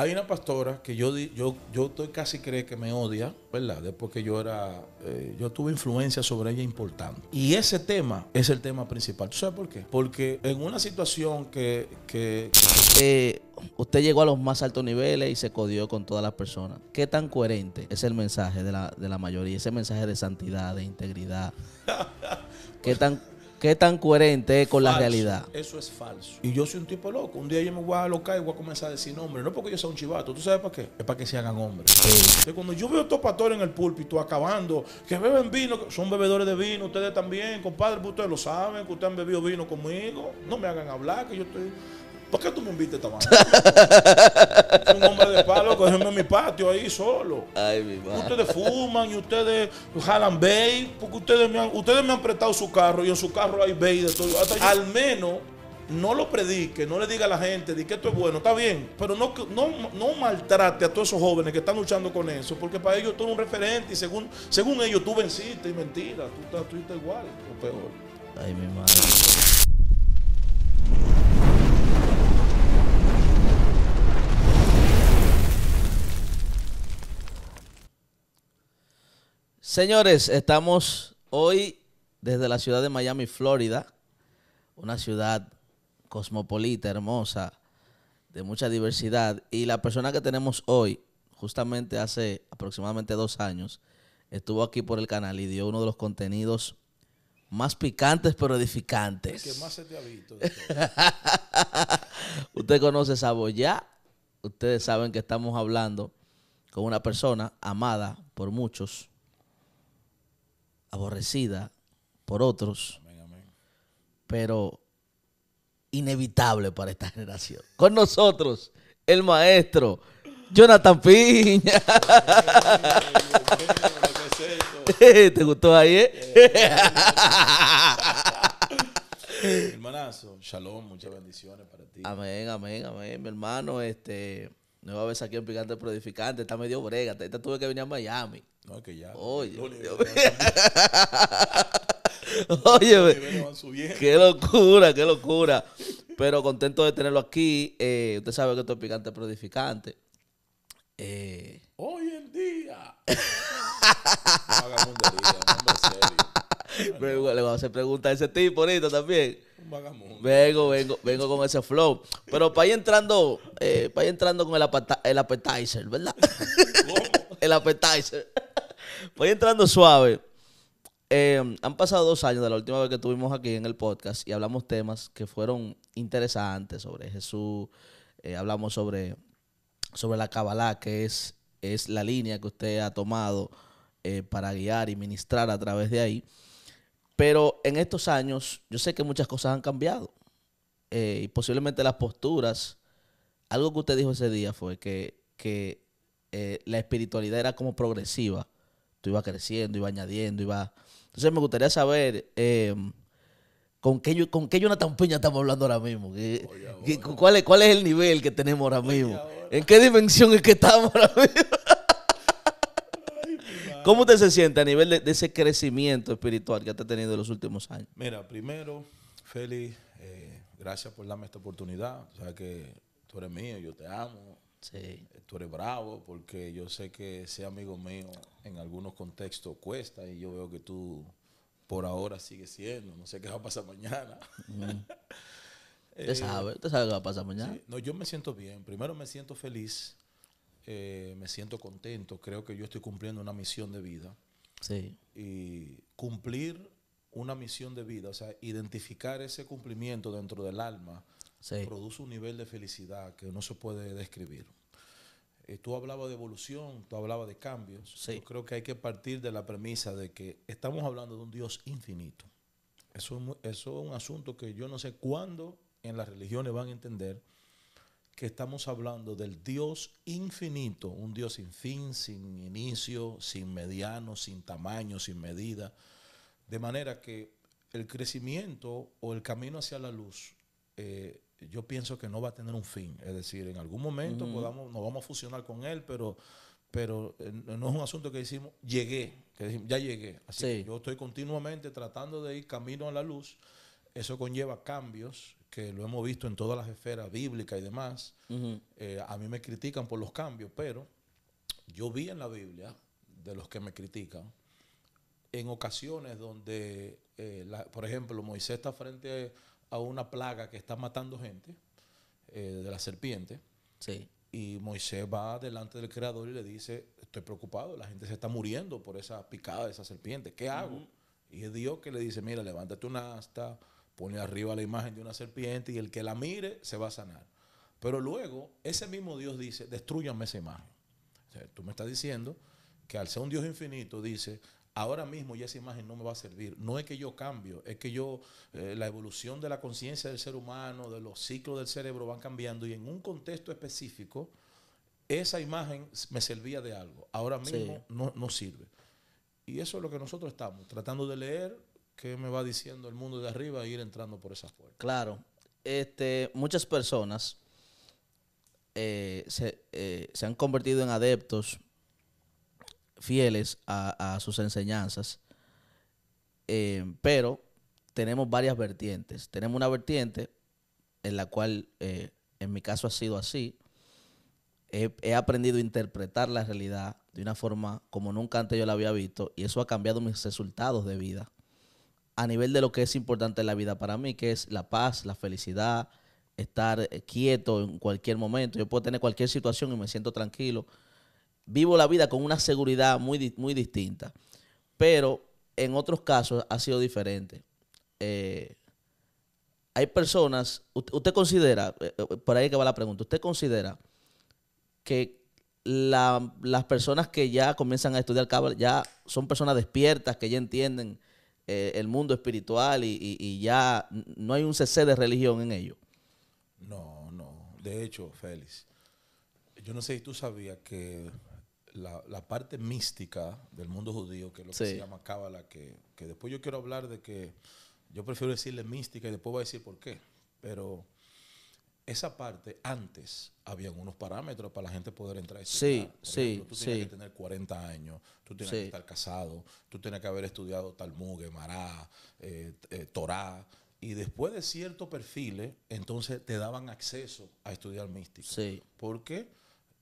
Hay una pastora que yo, yo, yo estoy casi cree que me odia, ¿verdad? Después que yo era, eh, yo tuve influencia sobre ella importante. Y ese tema es el tema principal. ¿Tú sabes por qué? Porque en una situación que... Eh, usted llegó a los más altos niveles y se codió con todas las personas. ¿Qué tan coherente es el mensaje de la, de la mayoría? Ese mensaje de santidad, de integridad. ¿Qué tan qué tan coherente con la realidad. Eso es falso. Y yo soy un tipo loco. Un día yo me voy a locar y voy a comenzar a decir nombre. No porque yo sea un chivato. ¿Tú sabes para qué? Es para que se hagan hombres. cuando yo veo estos pastores en el púlpito acabando, que beben vino, son bebedores de vino, ustedes también, compadre, pues ustedes lo saben, que ustedes han bebido vino conmigo. No me hagan hablar, que yo estoy ¿Por qué tú me invites esta mano? un hombre de palo, cogerme en mi patio ahí solo. Ay, mi madre. Ustedes fuman y ustedes jalan bay, porque ustedes me han, ustedes me han prestado su carro y en su carro hay bay de todo. al menos no lo predique, no le diga a la gente de que esto es bueno, está bien, pero no, no, maltrate a todos esos jóvenes que están luchando con eso, porque para ellos tú eres un referente y según, según ellos tú venciste y mentira, tú, tú estás igual o peor. Ay, mi madre. Señores, estamos hoy desde la ciudad de Miami, Florida, una ciudad cosmopolita, hermosa, de mucha diversidad. Y la persona que tenemos hoy, justamente hace aproximadamente dos años, estuvo aquí por el canal y dio uno de los contenidos más picantes pero edificantes. El que más se te ha visto. Usted conoce Saboya. Ustedes saben que estamos hablando con una persona amada por muchos, aborrecida por otros, pero inevitable para esta generación. Con nosotros, el maestro Jonathan Piña. ¿Te gustó ahí, eh? Hermanazo, shalom, muchas bendiciones para ti. Amén, amén, amén, mi hermano. Este, no vez aquí en Picante Prodificante, está medio brega. Esta tuve que venir a Miami. No, es que ya. Oye. Oye, qué locura, qué locura. Pero contento de tenerlo aquí. Eh, usted sabe que esto es picante Prodificante eh, Hoy en día. le voy a hacer preguntas a ese tipo bonito, también. Vengo, vengo, vengo con ese flow. Pero para ir entrando, eh, para ir entrando con el, el appetizer, ¿verdad? el appetizer. Para ir entrando suave. Eh, han pasado dos años de la última vez que estuvimos aquí en el podcast y hablamos temas que fueron interesantes sobre Jesús. Eh, hablamos sobre, sobre la Kabbalah, que es, es la línea que usted ha tomado para guiar y ministrar a través de ahí. Pero en estos años, yo sé que muchas cosas han cambiado. Eh, y posiblemente las posturas. Algo que usted dijo ese día fue que, eh, la espiritualidad era como progresiva. Tú ibas creciendo, ibas añadiendo, ibas. Entonces me gustaría saber. Eh, ¿Con qué, yo, ¿Con qué Jonathan Piña estamos hablando ahora mismo? ¿cuál, es, ¿Cuál es el nivel que tenemos ahora mismo? ¿En qué dimensión es que estamos ahora mismo? ¿Cómo usted se siente a nivel de, ese crecimiento espiritual que has tenido en los últimos años? Mira, primero, Feli, eh, gracias por darme esta oportunidad. O sea que tú eres mío, yo te amo. Sí. Eh, tú eres bravo porque yo sé que ser amigo mío en algunos contextos cuesta y yo veo que tú por ahora sigues siendo. No sé qué va a pasar mañana. Eh, usted sabe, qué va a pasar mañana. No, yo me siento bien. Primero me siento feliz eh, me siento contento, creo que yo estoy cumpliendo una misión de vida. Y cumplir una misión de vida, o sea, identificar ese cumplimiento dentro del alma, produce un nivel de felicidad que no se puede describir. Eh, tú hablabas de evolución, tú hablabas de cambios. Yo creo que hay que partir de la premisa de que estamos hablando de un Dios infinito. Eso, eso es un asunto que yo no sé cuándo en las religiones van a entender que estamos hablando del Dios infinito, un Dios sin fin, sin inicio, sin mediano, sin tamaño, sin medida. De manera que el crecimiento o el camino hacia la luz, eh, yo pienso que no va a tener un fin. Es decir, en algún momento podamos, nos vamos a fusionar con Él, pero, pero eh, no es un asunto que decimos, llegué, que ya llegué. yo estoy continuamente tratando de ir camino a la luz. Eso conlleva cambios, que lo hemos visto en todas las esferas bíblicas y demás, eh, a mí me critican por los cambios, pero yo vi en la Biblia, de los que me critican, en ocasiones donde, eh, por ejemplo, Moisés está frente a una plaga que está matando gente, eh, de la serpiente, y Moisés va delante del Creador y le dice, estoy preocupado, la gente se está muriendo por esa picada de esa serpiente, ¿qué hago? Y es Dios que le dice, mira, levántate una asta pone arriba la imagen de una serpiente y el que la mire se va a sanar. Pero luego, ese mismo Dios dice, destruyanme esa imagen. tú me estás diciendo que al ser un Dios infinito, dice, ahora mismo ya esa imagen no me va a servir. No es que yo cambio, es que yo, eh, la evolución de la conciencia del ser humano, de los ciclos del cerebro van cambiando y en un contexto específico, esa imagen me servía de algo. Ahora mismo no, no, sirve. Y eso es lo que nosotros estamos, tratando de leer qué me va diciendo el mundo de arriba e ir entrando por esas puertas. Claro. Este, muchas personas eh, eh, se, han convertido en adeptos fieles a, sus enseñanzas, eh, pero tenemos varias vertientes. Tenemos una vertiente en la cual, en mi caso, ha sido así. he aprendido a interpretar la realidad de una forma como nunca antes yo la había visto y eso ha cambiado mis resultados de vida a nivel de lo que es importante en la vida para mí, que es la paz, la felicidad, estar eh, quieto en cualquier momento. Yo puedo tener cualquier situación y me siento tranquilo. Vivo la vida con una seguridad muy, muy distinta. Pero en otros casos ha sido diferente. Eh, hay personas, usted, considera, eh, por ahí que va la pregunta, usted considera que las personas que ya comienzan a estudiar cabal, ya son personas despiertas, que ya entienden eh, el mundo espiritual y, y, ya no hay un cese de religión en ello. No, no. De hecho, Félix, yo no sé si tú sabías que la, parte mística del mundo judío, que lo que se llama Cábala, que, que después yo quiero hablar de que yo prefiero decirle mística y después voy a decir por qué. Pero esa parte, antes habían unos parámetros para la gente poder entrar. Y sí, sí, tú tienes que tener 40 años, tú tienes que estar casado, tú tienes que haber estudiado Talmud, Gemará, eh, eh Y después de ciertos perfiles, eh, entonces te daban acceso a estudiar mística. Sí. Porque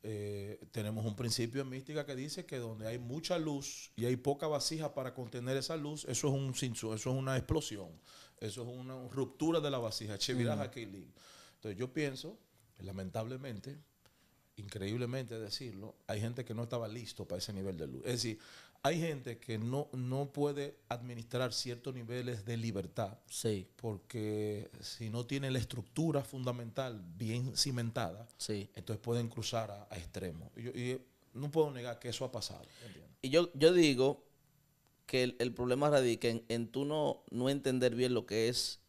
eh, tenemos un principio en mística que dice que donde hay mucha luz y hay poca vasija para contener esa luz, eso es un eso es una explosión, eso es una ruptura de la vasija yo pienso, lamentablemente, increíblemente decirlo, hay gente que no estaba listo para ese nivel de luz. Es decir, hay gente que no, no puede administrar ciertos niveles de libertad sí. porque si no tiene la estructura fundamental bien cimentada, entonces pueden cruzar a, extremos. Y, no puedo negar que eso ha pasado. Y yo, yo digo que el, problema radica en, en, tú no, no entender bien lo que es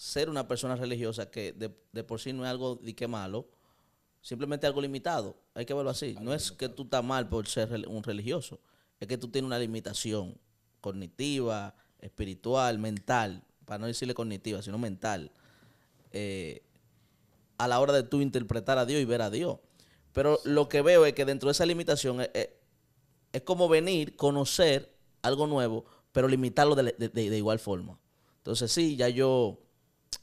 ser una persona religiosa, que de, por sí no es algo de que malo, simplemente algo limitado. Hay que verlo así. no es que tú estás mal por ser un religioso, es que tú tienes una limitación cognitiva, espiritual, mental, para no decirle cognitiva, sino mental, eh, a la hora de tú interpretar a Dios y ver a Dios. Pero lo que veo es que dentro de esa limitación eh, eh, es, como venir, conocer algo nuevo, pero limitarlo de igual forma. Entonces sí, ya yo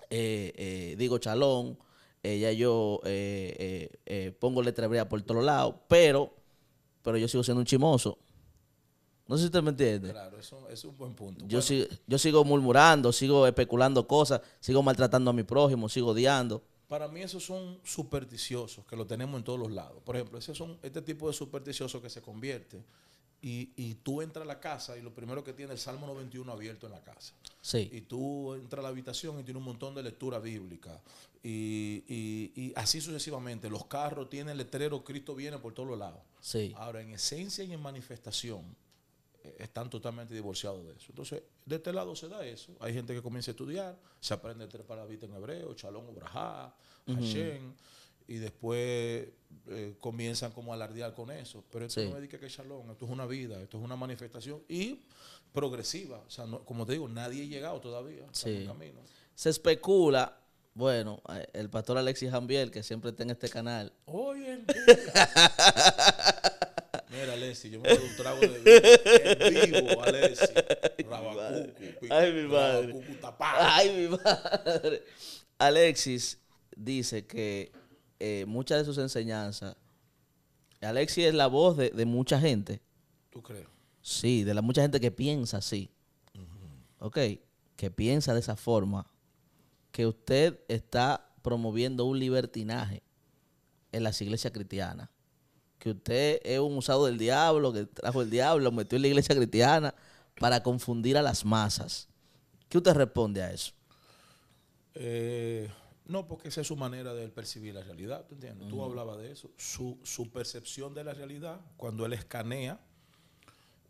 eh, eh, digo chalón, ella yo eh, pongo letra hebrea por todos lados, pero, pero yo sigo siendo un chimoso. No sé si usted me entiende. Claro, eso es un buen punto. Yo, sigo yo sigo murmurando, sigo especulando cosas, sigo maltratando a mi prójimo, sigo odiando. Para mí esos son supersticiosos, que lo tenemos en todos los lados. Por ejemplo, esos son, este tipo de supersticiosos que se convierte y, tú entras a la casa y lo primero que tiene el Salmo 91 abierto en la casa. Sí. Y tú entras a la habitación y tiene un montón de lectura bíblica. Y, así sucesivamente. Los carros tienen letrero, Cristo viene por todos los lados. Sí. Ahora, en esencia y en manifestación, eh, están totalmente divorciados de eso. Entonces, de este lado se da eso. Hay gente que comienza a estudiar, se aprende tres palabras en hebreo, Shalom Ubrahá, Hashem y después eh, comienzan como a alardear con eso. Pero esto no me dice que es shalom, esto es una vida, esto es una manifestación y progresiva. O sea, como te digo, nadie ha llegado todavía. Sí. Camino. Se especula, bueno, eh, el pastor Alexis Jambiel, que siempre está en este canal. Oye, en Mira, Alexis, yo me voy a un trago de En vivo, Alexis. Rabacucu. Ay, mi madre. Rabacucu Ay, mi madre. Alexis dice que eh, muchas de sus enseñanzas, Alexis es la voz de, mucha gente. ¿Tú crees? Sí, de la mucha gente que piensa así. Ok, que piensa de esa forma. Que usted está promoviendo un libertinaje en las iglesias cristianas. Que usted es un usado del diablo, que trajo el diablo, metió en la iglesia cristiana para confundir a las masas. ¿Qué usted responde a eso? Eh, no, porque esa es su manera de percibir la realidad, entiendes? Tú hablabas de eso. Su, percepción de la realidad, cuando él escanea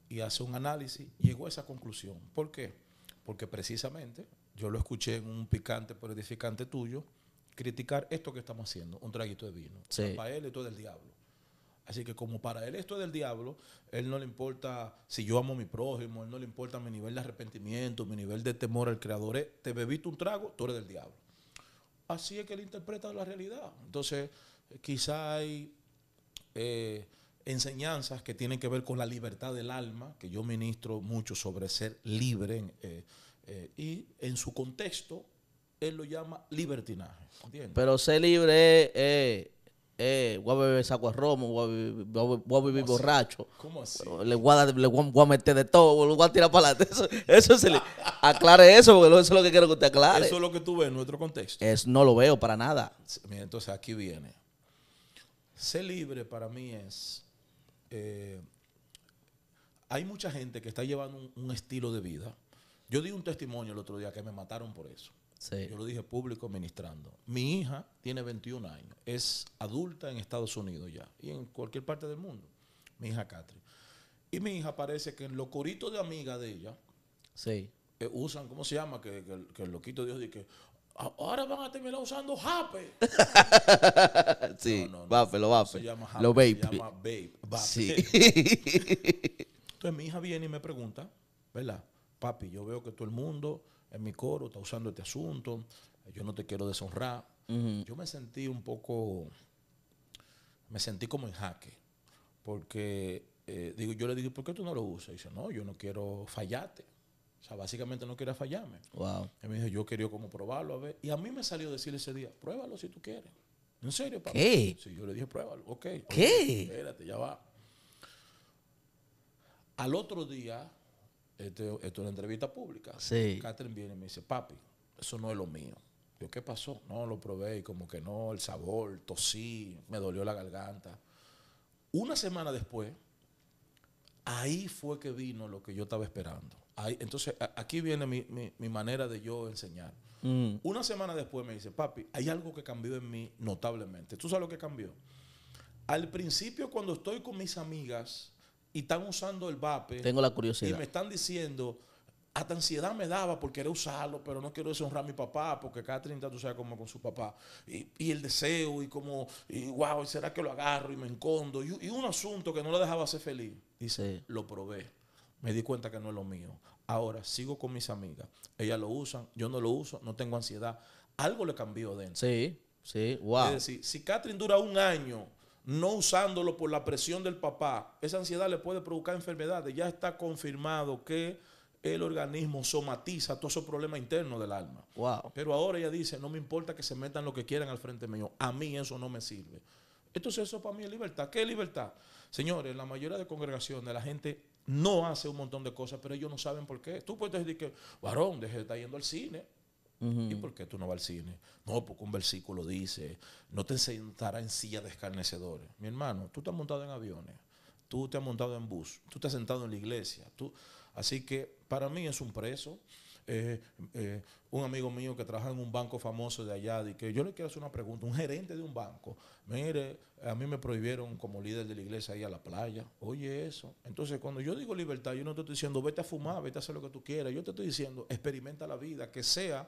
y hace un análisis, llegó a esa conclusión. ¿Por qué? Porque precisamente yo lo escuché en un picante purificante tuyo criticar esto que estamos haciendo, un traguito de vino. Para él esto es del diablo. Así que como para él esto es del diablo, él no le importa si yo amo a mi prójimo, él no le importa mi nivel de arrepentimiento, mi nivel de temor al creador. Te bebiste un trago, tú eres del diablo así es que él interpreta la realidad. Entonces, quizá hay eh, enseñanzas que tienen que ver con la libertad del alma, que yo ministro mucho sobre ser libre, eh, eh, y en su contexto, él lo llama libertinaje. Pero ser libre es eh, voy a beber saco a romo, voy a, vivir borracho. ¿Cómo así? Le voy a, meter de todo, lo voy a tirar para adelante. Eso, se aclare eso, porque eso es lo que quiero que usted aclare. Eso es lo que tú ves en nuestro contexto. Es, no lo veo para nada. entonces aquí viene. Ser libre para mí es... Eh, hay mucha gente que está llevando un estilo de vida. Yo di un testimonio el otro día que me mataron por eso. Yo lo dije público ministrando. Mi hija tiene 21 años, es adulta en Estados Unidos ya y en cualquier parte del mundo. Mi hija Catherine. Y mi hija parece que en lo curito de amiga de ella sí. Eh, usan, ¿cómo se llama? Que, el loquito Dios dice que ahora van a terminar usando Jape. sí, no, no, lo Se llama lo Se llama Entonces mi hija viene y me pregunta, ¿verdad? Papi, yo veo que todo el mundo en mi coro está usando este asunto, yo no te quiero deshonrar. Yo me sentí un poco, me sentí como en jaque, porque eh, digo, yo le dije, ¿por qué tú no lo usas? Y dice, no, yo no quiero fallarte. O sea, básicamente no quería fallarme. Wow. Y me dijo, yo quería como probarlo a ver. Y a mí me salió decir ese día, pruébalo si tú quieres. ¿En serio, papá? ¿Qué? Sí, yo le dije, pruébalo. Ok. ¿Qué? espérate, ya va. Al otro día, este, esto es una entrevista pública. Catherine viene y me dice, papi, eso no es lo mío. Yo, ¿qué pasó? No, lo probé y como que no, el sabor, tosí, me dolió la garganta. Una semana después, ahí fue que vino lo que yo estaba esperando. entonces, aquí viene mi, manera de yo enseñar. Mm. Una semana después me dice, papi, hay algo que cambió en mí notablemente. ¿Tú sabes lo que cambió? Al principio, cuando estoy con mis amigas, y están usando el vape. Tengo la curiosidad. Y me están diciendo, hasta ansiedad me daba por querer usarlo, pero no quiero deshonrar a mi papá, porque cada 30 tú como con su papá. Y, el deseo, y como, y wow, ¿será que lo agarro y me encondo? Y, un asunto que no lo dejaba ser feliz. Dice, lo probé. Me di cuenta que no es lo mío. Ahora sigo con mis amigas. Ellas lo usan, yo no lo uso, no tengo ansiedad. Algo le cambió dentro. Sí, sí, wow. Es decir, si Catherine dura un año no usándolo por la presión del papá, esa ansiedad le puede provocar enfermedades. Ya está confirmado que el organismo somatiza todos esos problemas internos del alma. Pero ahora ella dice, no me importa que se metan lo que quieran al frente mío, a mí eso no me sirve. Entonces eso para mí es libertad. ¿Qué libertad? Señores, la mayoría de congregaciones, la gente no hace un montón de cosas, pero ellos no saben por qué. Tú puedes decir que, varón, deje de estar yendo al cine. ¿Y por qué tú no vas al cine? No, porque un versículo dice, no te sentarás en silla de escarnecedores. Mi hermano, tú te has montado en aviones, tú te has montado en bus, tú te has sentado en la iglesia. Tú... Así que para mí es un preso. Eh, un amigo mío que trabaja en un banco famoso de allá, y que yo le quiero hacer una pregunta, un gerente de un banco, mire, a mí me prohibieron como líder de la iglesia ir a la playa, oye eso. Entonces, cuando yo digo libertad, yo no te estoy diciendo, vete a fumar, vete a hacer lo que tú quieras, yo te estoy diciendo, experimenta la vida, que sea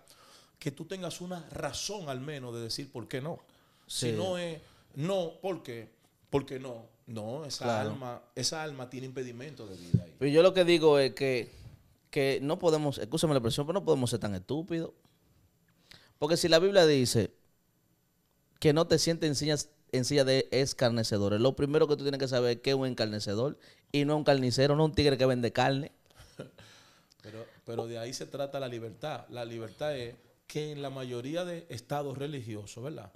que tú tengas una razón al menos de decir por qué no. Si no es, no, ¿por qué? Porque no. No, esa, alma, esa alma tiene impedimento de vida. Ahí. Pues yo lo que digo es que que no podemos, escúchame la presión, pero no podemos ser tan estúpidos. Porque si la Biblia dice que no te sientes en silla, de escarnecedores, lo primero que tú tienes que saber es que es un encarnecedor y no un carnicero, no un tigre que vende carne. Pero, pero de ahí se trata la libertad. La libertad es que en la mayoría de estados religiosos, ¿verdad?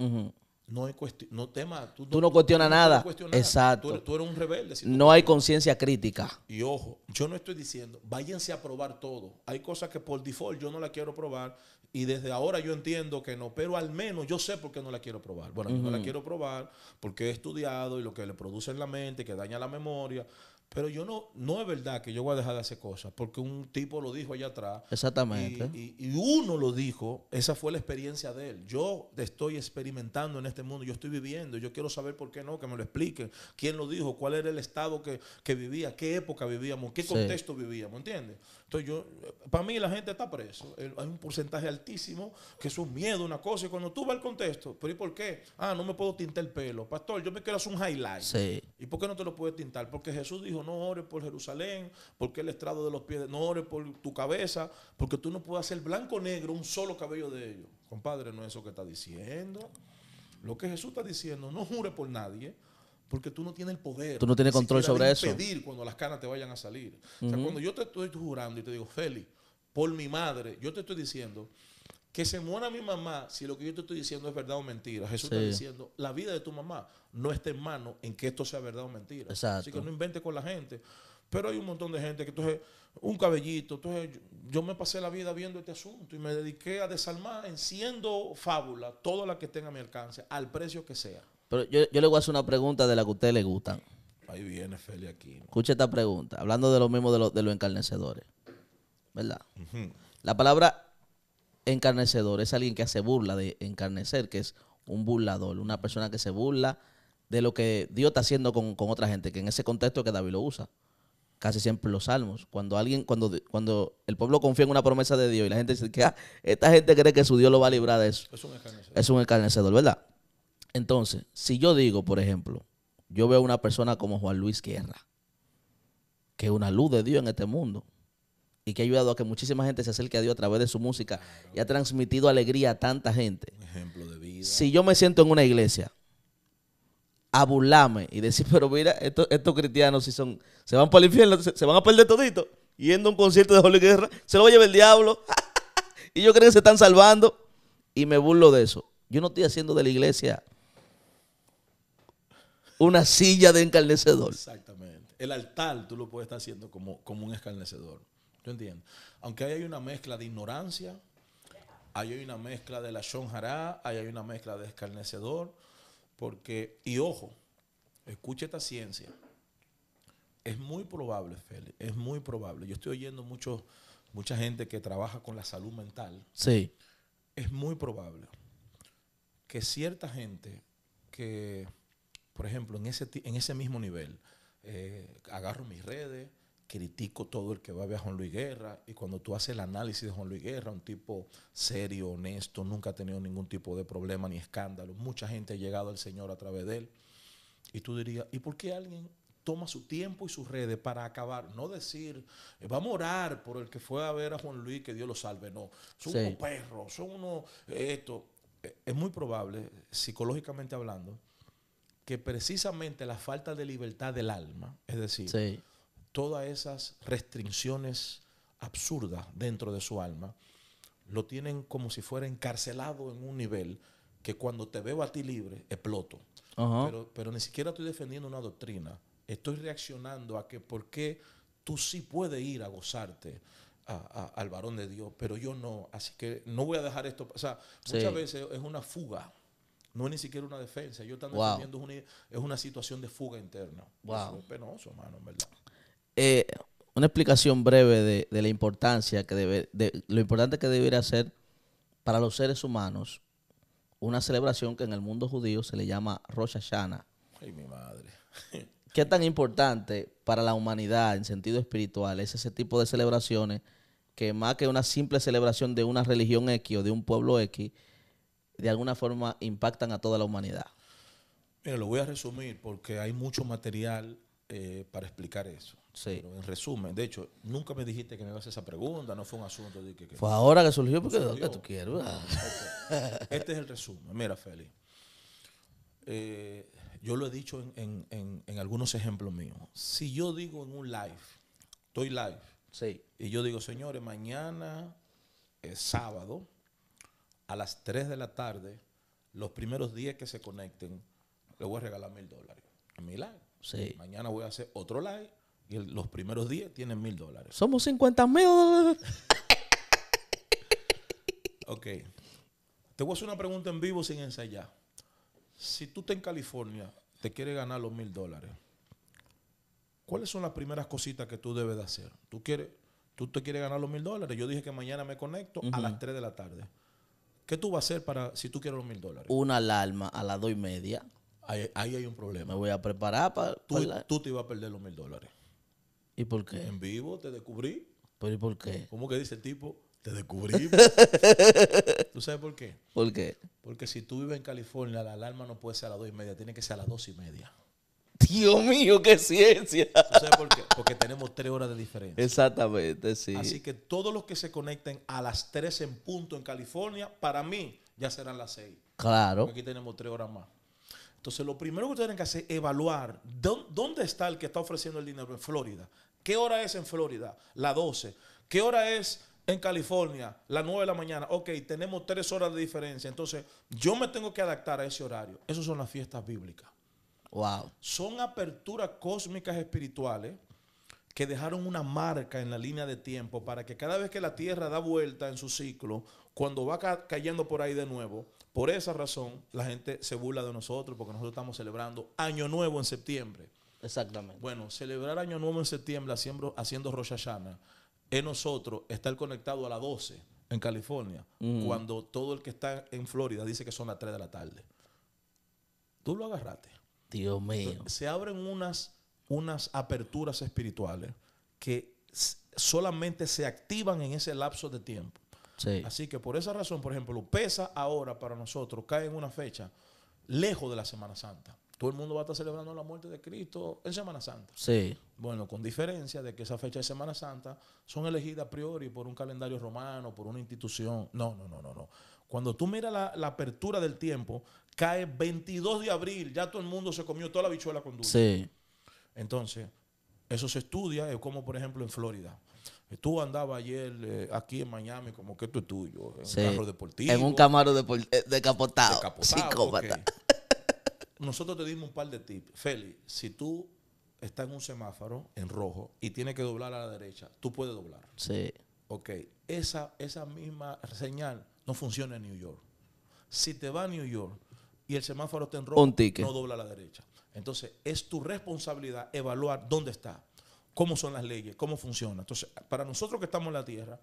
no hay cuestión, no tema. Tú, no, cuestionas nada. Exacto. Tú, eres un rebelde. no hay conciencia crítica. Y ojo, yo no estoy diciendo, váyanse a probar todo. Hay cosas que por default yo no la quiero probar y desde ahora yo entiendo que no, pero al menos yo sé por qué no la quiero probar. Bueno, yo no la quiero probar porque he estudiado y lo que le produce en la mente, que daña la memoria, pero yo no, no es verdad que yo voy a dejar de hacer cosas, porque un tipo lo dijo allá atrás. Exactamente. Y, uno lo dijo, esa fue la experiencia de él. Yo estoy experimentando en este mundo, yo estoy viviendo, yo quiero saber por qué no, que me lo expliquen. ¿Quién lo dijo? ¿Cuál era el estado que, vivía? ¿Qué época vivíamos? ¿Qué contexto vivíamos? ¿Entiendes? Entonces yo, para mí la gente está preso. Hay un porcentaje altísimo que es un miedo, una cosa. Y cuando tú vas al contexto, pero ¿y por qué? Ah, no me puedo tintar el pelo. Pastor, yo me quiero hacer un highlight. Sí. ¿Y por qué no te lo puedes tintar? Porque Jesús dijo, no ores por Jerusalén, porque el estrado de los pies, no ores por tu cabeza, porque tú no puedes hacer blanco o negro un solo cabello de ellos. Compadre, no es eso que está diciendo. Lo que Jesús está diciendo, no jure por nadie, porque tú no tienes el poder. Tú no tienes control sobre eso. pedir cuando las canas te vayan a salir. O sea, cuando yo te estoy jurando y te digo, Feli por mi madre, yo te estoy diciendo que se muera mi mamá, si lo que yo te estoy diciendo es verdad o mentira. Jesús está diciendo, la vida de tu mamá no está en mano en que esto sea verdad o mentira. Exacto. Así que no inventes con la gente. Pero hay un montón de gente que tú entonces, un cabellito, entonces yo me pasé la vida viendo este asunto y me dediqué a desarmar, enciendo fábula, toda la que tenga a mi alcance, al precio que sea. Pero yo, yo le voy a hacer una pregunta de la que a usted le gusta. Ahí viene Feli aquí. Escucha esta pregunta, hablando de lo mismo de, los encarnecedores. ¿Verdad? La palabra encarnecedor es alguien que hace burla de encarnecer, que es un burlador, una persona que se burla de lo que Dios está haciendo con, otra gente, que en ese contexto que David lo usa. Casi siempre los salmos. Cuando alguien, cuando, cuando el pueblo confía en una promesa de Dios y la gente dice que ah, esta gente cree que su Dios lo va a librar de eso. Es un encarnecedor. Es un ¿verdad? Entonces, si yo digo, por ejemplo, yo veo a una persona como Juan Luis Guerra, que es una luz de Dios en este mundo, y que ha ayudado a que muchísima gente se acerque a Dios a través de su música y ha transmitido alegría a tanta gente. ejemplo de vida. Si yo me siento en una iglesia a burlarme y decir, pero mira, estos, estos cristianos si son, se van para el infierno, se, van a perder todito, yendo a un concierto de Holy Guerra, se lo va a llevar el diablo, y yo creo que se están salvando, y me burlo de eso. Yo no estoy haciendo de la iglesia una silla de encarnecedor. Exactamente. El altar tú lo puedes estar haciendo como, como un escarnecedor. Yo entiendo. Aunque ahí hay una mezcla de ignorancia, ahí hay una mezcla de la shonjará, ahí hay una mezcla de escarnecedor, porque, y ojo, escucha esta ciencia. Es muy probable, Félix, es muy probable. Yo estoy oyendo mucha gente que trabaja con la salud mental. Sí. Es muy probable que cierta gente que, por ejemplo, en ese, en ese mismo nivel, eh, agarro mis redes, critico todo el que va a ver a Juan Luis Guerra y cuando tú haces el análisis de Juan Luis Guerra, un tipo serio, honesto, nunca ha tenido ningún tipo de problema ni escándalo, mucha gente ha llegado al Señor a través de él y tú dirías, ¿y por qué alguien toma su tiempo y sus redes para acabar? No decir, eh, vamos a orar por el que fue a ver a Juan Luis, que Dios lo salve, no, son unos perros, son unos, eh, esto, eh, es muy probable, psicológicamente hablando, que precisamente la falta de libertad del alma, es decir, todas esas restricciones absurdas dentro de su alma, lo tienen como si fuera encarcelado en un nivel que cuando te veo a ti libre, exploto. pero, ni siquiera estoy defendiendo una doctrina. Estoy reaccionando a que por qué tú sí puedes ir a gozarte al varón de Dios, pero yo no. Así que no voy a dejar esto. O sea, muchas veces es una fuga. No es ni siquiera una defensa. Yo estoy viendo una, es una situación de fuga interna. Wow. penoso, hermano, en verdad eh, una explicación breve de, la importancia que debe, de lo importante que debería ser para los seres humanos una celebración que en el mundo judío se le llama Rosh Hashanah. Ay, mi madre. ¿Qué tan importante para la humanidad en sentido espiritual es ese tipo de celebraciones que más que una simple celebración de una religión X o de un pueblo X, de alguna forma impactan a toda la humanidad? Mira, lo voy a resumir porque hay mucho material eh, para explicar eso en resumen, de hecho, nunca me dijiste que me ibas esa pregunta, no fue un asunto de que... fue ahora que surgió porque es lo que tú quieres. Este es el resumen. Mira, Feli, eh, yo lo he dicho en, algunos ejemplos míos. Si yo digo en un live, estoy live, sí. y yo digo, señores, mañana es sábado, a las 3 de la tarde, los primeros 10 que se conecten, le voy a regalar mil dólares. En mi live. Mañana voy a hacer otro live los primeros 10 tienen mil dólares. Somos 50 mil. ok. Te voy a hacer una pregunta en vivo sin ensayar. Si tú estás en California, te quieres ganar los mil dólares. ¿Cuáles son las primeras cositas que tú debes de hacer? Tú quieres, tú te quieres ganar los mil dólares. Yo dije que mañana me conecto a las 3 de la tarde. ¿Qué tú vas a hacer para si tú quieres los mil dólares? Una alarma a las 2 y media. Ahí, hay un problema. Me voy a preparar para. Tú, tú te ibas a perder los mil dólares. ¿Y por qué? En vivo, te descubrí. ¿Pero y por qué? ¿Cómo que dice el tipo? Te descubrí. ¿Tú sabes por qué? ¿Por qué? Porque si tú vives en California, la alarma no puede ser a las dos y media, tiene que ser a las dos y media. Dios mío, qué ciencia. ¿Tú sabes por qué? Porque tenemos tres horas de diferencia. Exactamente, sí. Así que todos los que se conecten a las tres en punto en California, para mí ya serán las seis. Claro. Porque aquí tenemos tres horas más. Entonces, lo primero que ustedes tienen que hacer es evaluar dónde está el que está ofreciendo el dinero en Florida. ¿Qué hora es en Florida? La 12. ¿Qué hora es en California? La 9 de la mañana. Ok, tenemos tres horas de diferencia. Entonces, yo me tengo que adaptar a ese horario. Esas son las fiestas bíblicas. Wow. Son aperturas cósmicas espirituales que dejaron una marca en la línea de tiempo para que cada vez que la Tierra da vuelta en su ciclo, cuando va cayendo por ahí de nuevo, por esa razón la gente se burla de nosotros porque nosotros estamos celebrando Año Nuevo en septiembre. Exactamente. Bueno, celebrar Año Nuevo en septiembre haciendo, haciendo Rosh Hashanah, es nosotros estar conectado a las 12 en California, cuando todo el que está en Florida dice que son las 3 de la tarde. Tú lo agarraste. Dios mío. Se abren unas, unas aperturas espirituales que solamente se activan en ese lapso de tiempo. Así que por esa razón, por ejemplo, pesa ahora para nosotros, cae en una fecha lejos de la Semana Santa todo el mundo va a estar celebrando la muerte de Cristo en Semana Santa. Sí. Bueno, con diferencia de que esa fecha de Semana Santa son elegidas a priori por un calendario romano, por una institución. No, no, no, no, no. Cuando tú miras la, apertura del tiempo, cae 22 de abril, ya todo el mundo se comió toda la bichuela con dulce. Sí. Entonces, eso se estudia, es como por ejemplo en Florida. Tú andabas ayer eh, aquí en Miami como que esto es tuyo, en un carro deportivo. En un camaro de eh, decapotado. Psicópata nosotros te dimos un par de tips. Feli, si tú estás en un semáforo en rojo y tienes que doblar a la derecha, tú puedes doblar. Sí. Ok, esa, esa misma señal no funciona en New York. Si te va a New York y el semáforo está en rojo, no dobla a la derecha. Entonces, es tu responsabilidad evaluar dónde está, cómo son las leyes, cómo funciona. Entonces, para nosotros que estamos en la tierra,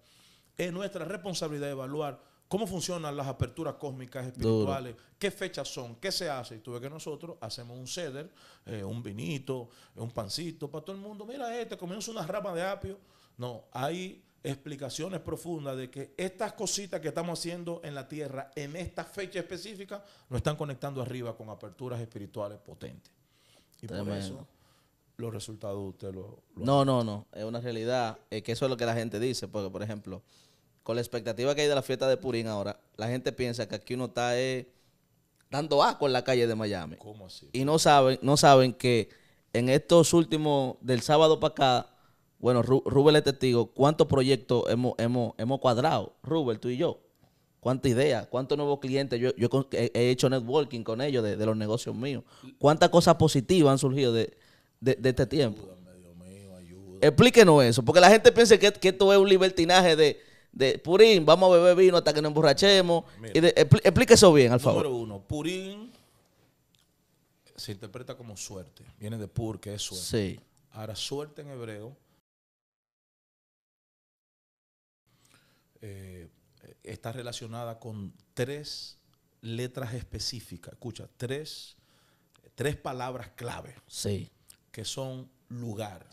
es nuestra responsabilidad evaluar ¿Cómo funcionan las aperturas cósmicas espirituales? ¿Qué fechas son? ¿Qué se hace? Y tú ves que nosotros hacemos un ceder, eh, un vinito, un pancito para todo el mundo. Mira este, comemos una rama de apio. No, hay explicaciones profundas de que estas cositas que estamos haciendo en la tierra en esta fecha específica nos están conectando arriba con aperturas espirituales potentes. Y por eso los resultados usted lo, No, no, no. Es una realidad. que eso es lo que la gente dice. Porque, por ejemplo con la expectativa que hay de la fiesta de Purín ahora, la gente piensa que aquí uno está eh, dando asco en la calle de Miami. ¿Cómo así? Y no saben, no saben que en estos últimos, del sábado para acá, bueno, Rubén Rubel es testigo, cuántos proyectos hemos, hemos, cuadrado, Rubén, tú y yo. ¿Cuántas ideas? ¿Cuántos nuevos clientes? Yo, he hecho networking con ellos de, los negocios míos. ¿Cuántas cosas positivas han surgido de, este tiempo? Explíquenos eso, porque la gente piensa que, que esto es un libertinaje de, de Purín, vamos a beber vino hasta que nos emborrachemos. y explique eso bien, al favor. Número uno, Purín se interpreta como suerte. Viene de Pur, que es suerte. Ahora, suerte en hebreo eh, está relacionada con tres letras específicas. Escucha, tres, tres palabras clave. Sí. Que son lugar,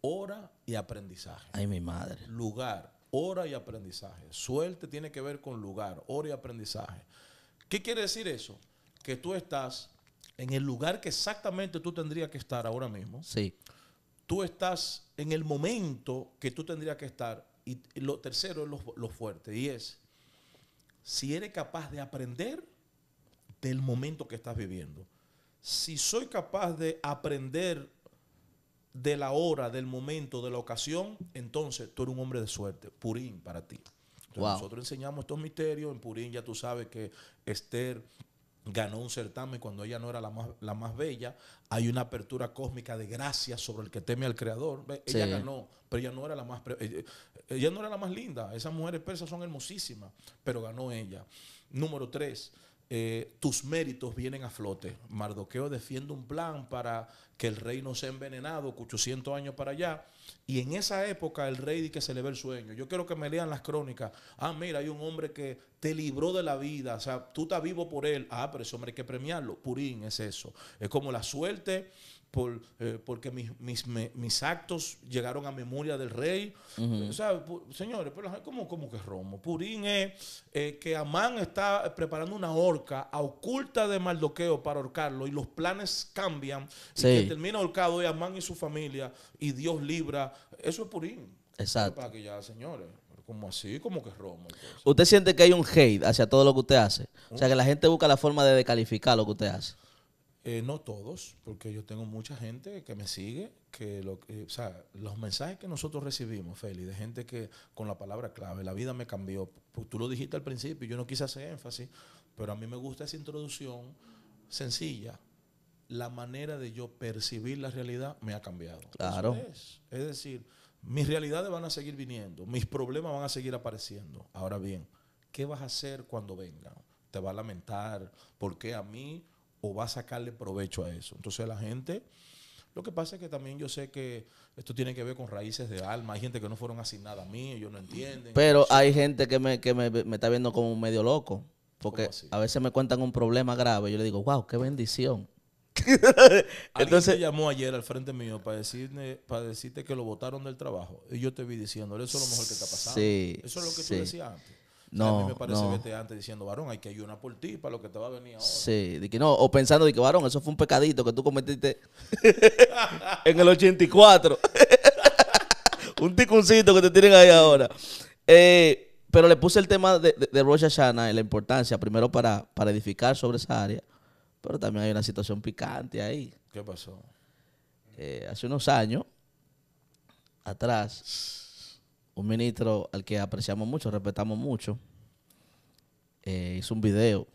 hora y aprendizaje. Ay, mi madre. Lugar, hora y aprendizaje. Suerte tiene que ver con lugar, hora y aprendizaje. ¿Qué quiere decir eso? Que tú estás en el lugar que exactamente tú tendrías que estar ahora mismo. Sí. Tú estás en el momento que tú tendrías que estar. Y lo tercero es lo, lo fuerte. Y es, si eres capaz de aprender del momento que estás viviendo. Si soy capaz de aprender de la hora, del momento, de la ocasión, entonces tú eres un hombre de suerte. Purín para ti. Nosotros enseñamos estos misterios. En Purín ya tú sabes que Esther ganó un certamen cuando ella no era la más, bella. Hay una apertura cósmica de gracia sobre el que teme al creador. Ella ganó, pero ella no era la más eh, eh, ella no era la más linda. Esas mujeres persas son hermosísimas, pero ganó ella. Número tres, eh, tus méritos vienen a flote. Mardoqueo defiende un plan para que el rey no sea envenenado 800 años para allá. Y en esa época el rey dice que se le ve el sueño. Yo quiero que me lean las crónicas. Ah, mira, hay un hombre que te libró de la vida. O sea, tú estás vivo por él. Ah, pero ese hombre hay que premiarlo. Purín es eso. Es como la suerte por, eh, porque mis, mis, actos llegaron a memoria del rey. señores, pero como como que Romo? Purín es eh, que Amán está preparando una horca oculta de maldoqueo para ahorcarlo y los planes cambian y termina ahorcado y Amán y su familia y Dios libra. Eso es Purín. Exacto. Para que ya, señores como así, como que Romo. Pues. ¿Usted siente que hay un hate hacia todo lo que usted hace? O sea, que la gente busca la forma de descalificar lo que usted hace. Eh, no todos, porque yo tengo mucha gente que me sigue, que lo, que eh, los mensajes que nosotros recibimos, Feli, de gente que con la palabra clave, la vida me cambió. tú lo dijiste al principio, yo no quise hacer énfasis, pero a mí me gusta esa introducción sencilla. La manera de yo percibir la realidad me ha cambiado. Claro. Es. decir, mis realidades van a seguir viniendo, mis problemas van a seguir apareciendo. Ahora bien, ¿qué vas a hacer cuando vengan? ¿Te va a lamentar? ¿Por qué a mí? va a sacarle provecho a eso. Entonces la gente, lo que pasa es que también yo sé que esto tiene que ver con raíces de alma. Hay gente que no fueron asignadas a mí, ellos no entienden. Pero hay gente que, me, que me, está viendo como medio loco. Porque a veces me cuentan un problema grave. Yo le digo, wow, qué bendición. Entonces se llamó ayer al frente mío para decirme, para decirte que lo votaron del trabajo. Y yo te vi diciendo eso es lo mejor que está pasando. eso es lo que tú decías no, a mí me parece que antes diciendo, varón, hay que ayunar por ti para lo que te va a venir ahora. Sí, que no, o pensando de que, varón, eso fue un pecadito que tú cometiste en el 84. un ticuncito que te tienen ahí ahora. Eh, pero le puse el tema de, de, Rosh y la importancia, primero para, edificar sobre esa área, pero también hay una situación picante ahí. ¿Qué pasó? Eh, hace unos años atrás un ministro al que apreciamos mucho, respetamos mucho, eh, hizo un video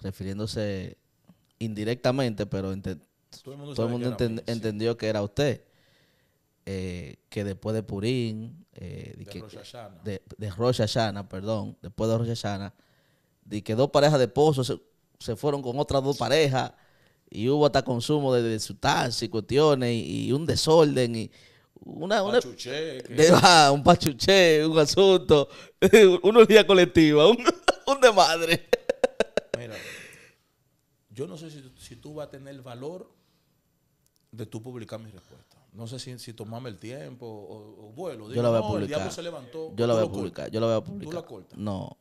refiriéndose indirectamente, pero todo el mundo, entendió que era usted. Eh, que después de Purín, eh, de, que, perdón, después de Rocha Hashanah, de que dos parejas de pozos se, fueron con otras dos parejas y hubo hasta consumo de, sustancias y cuestiones y un desorden y, una, un pachuché, un asunto, una días colectiva, un, de madre. Mira, yo no sé si, tú vas a tener el valor de tú publicar mi respuesta. No sé si, si el tiempo o, vuelo. yo la voy a publicar. se levantó. Yo la voy a publicar. Yo la voy publicar. No.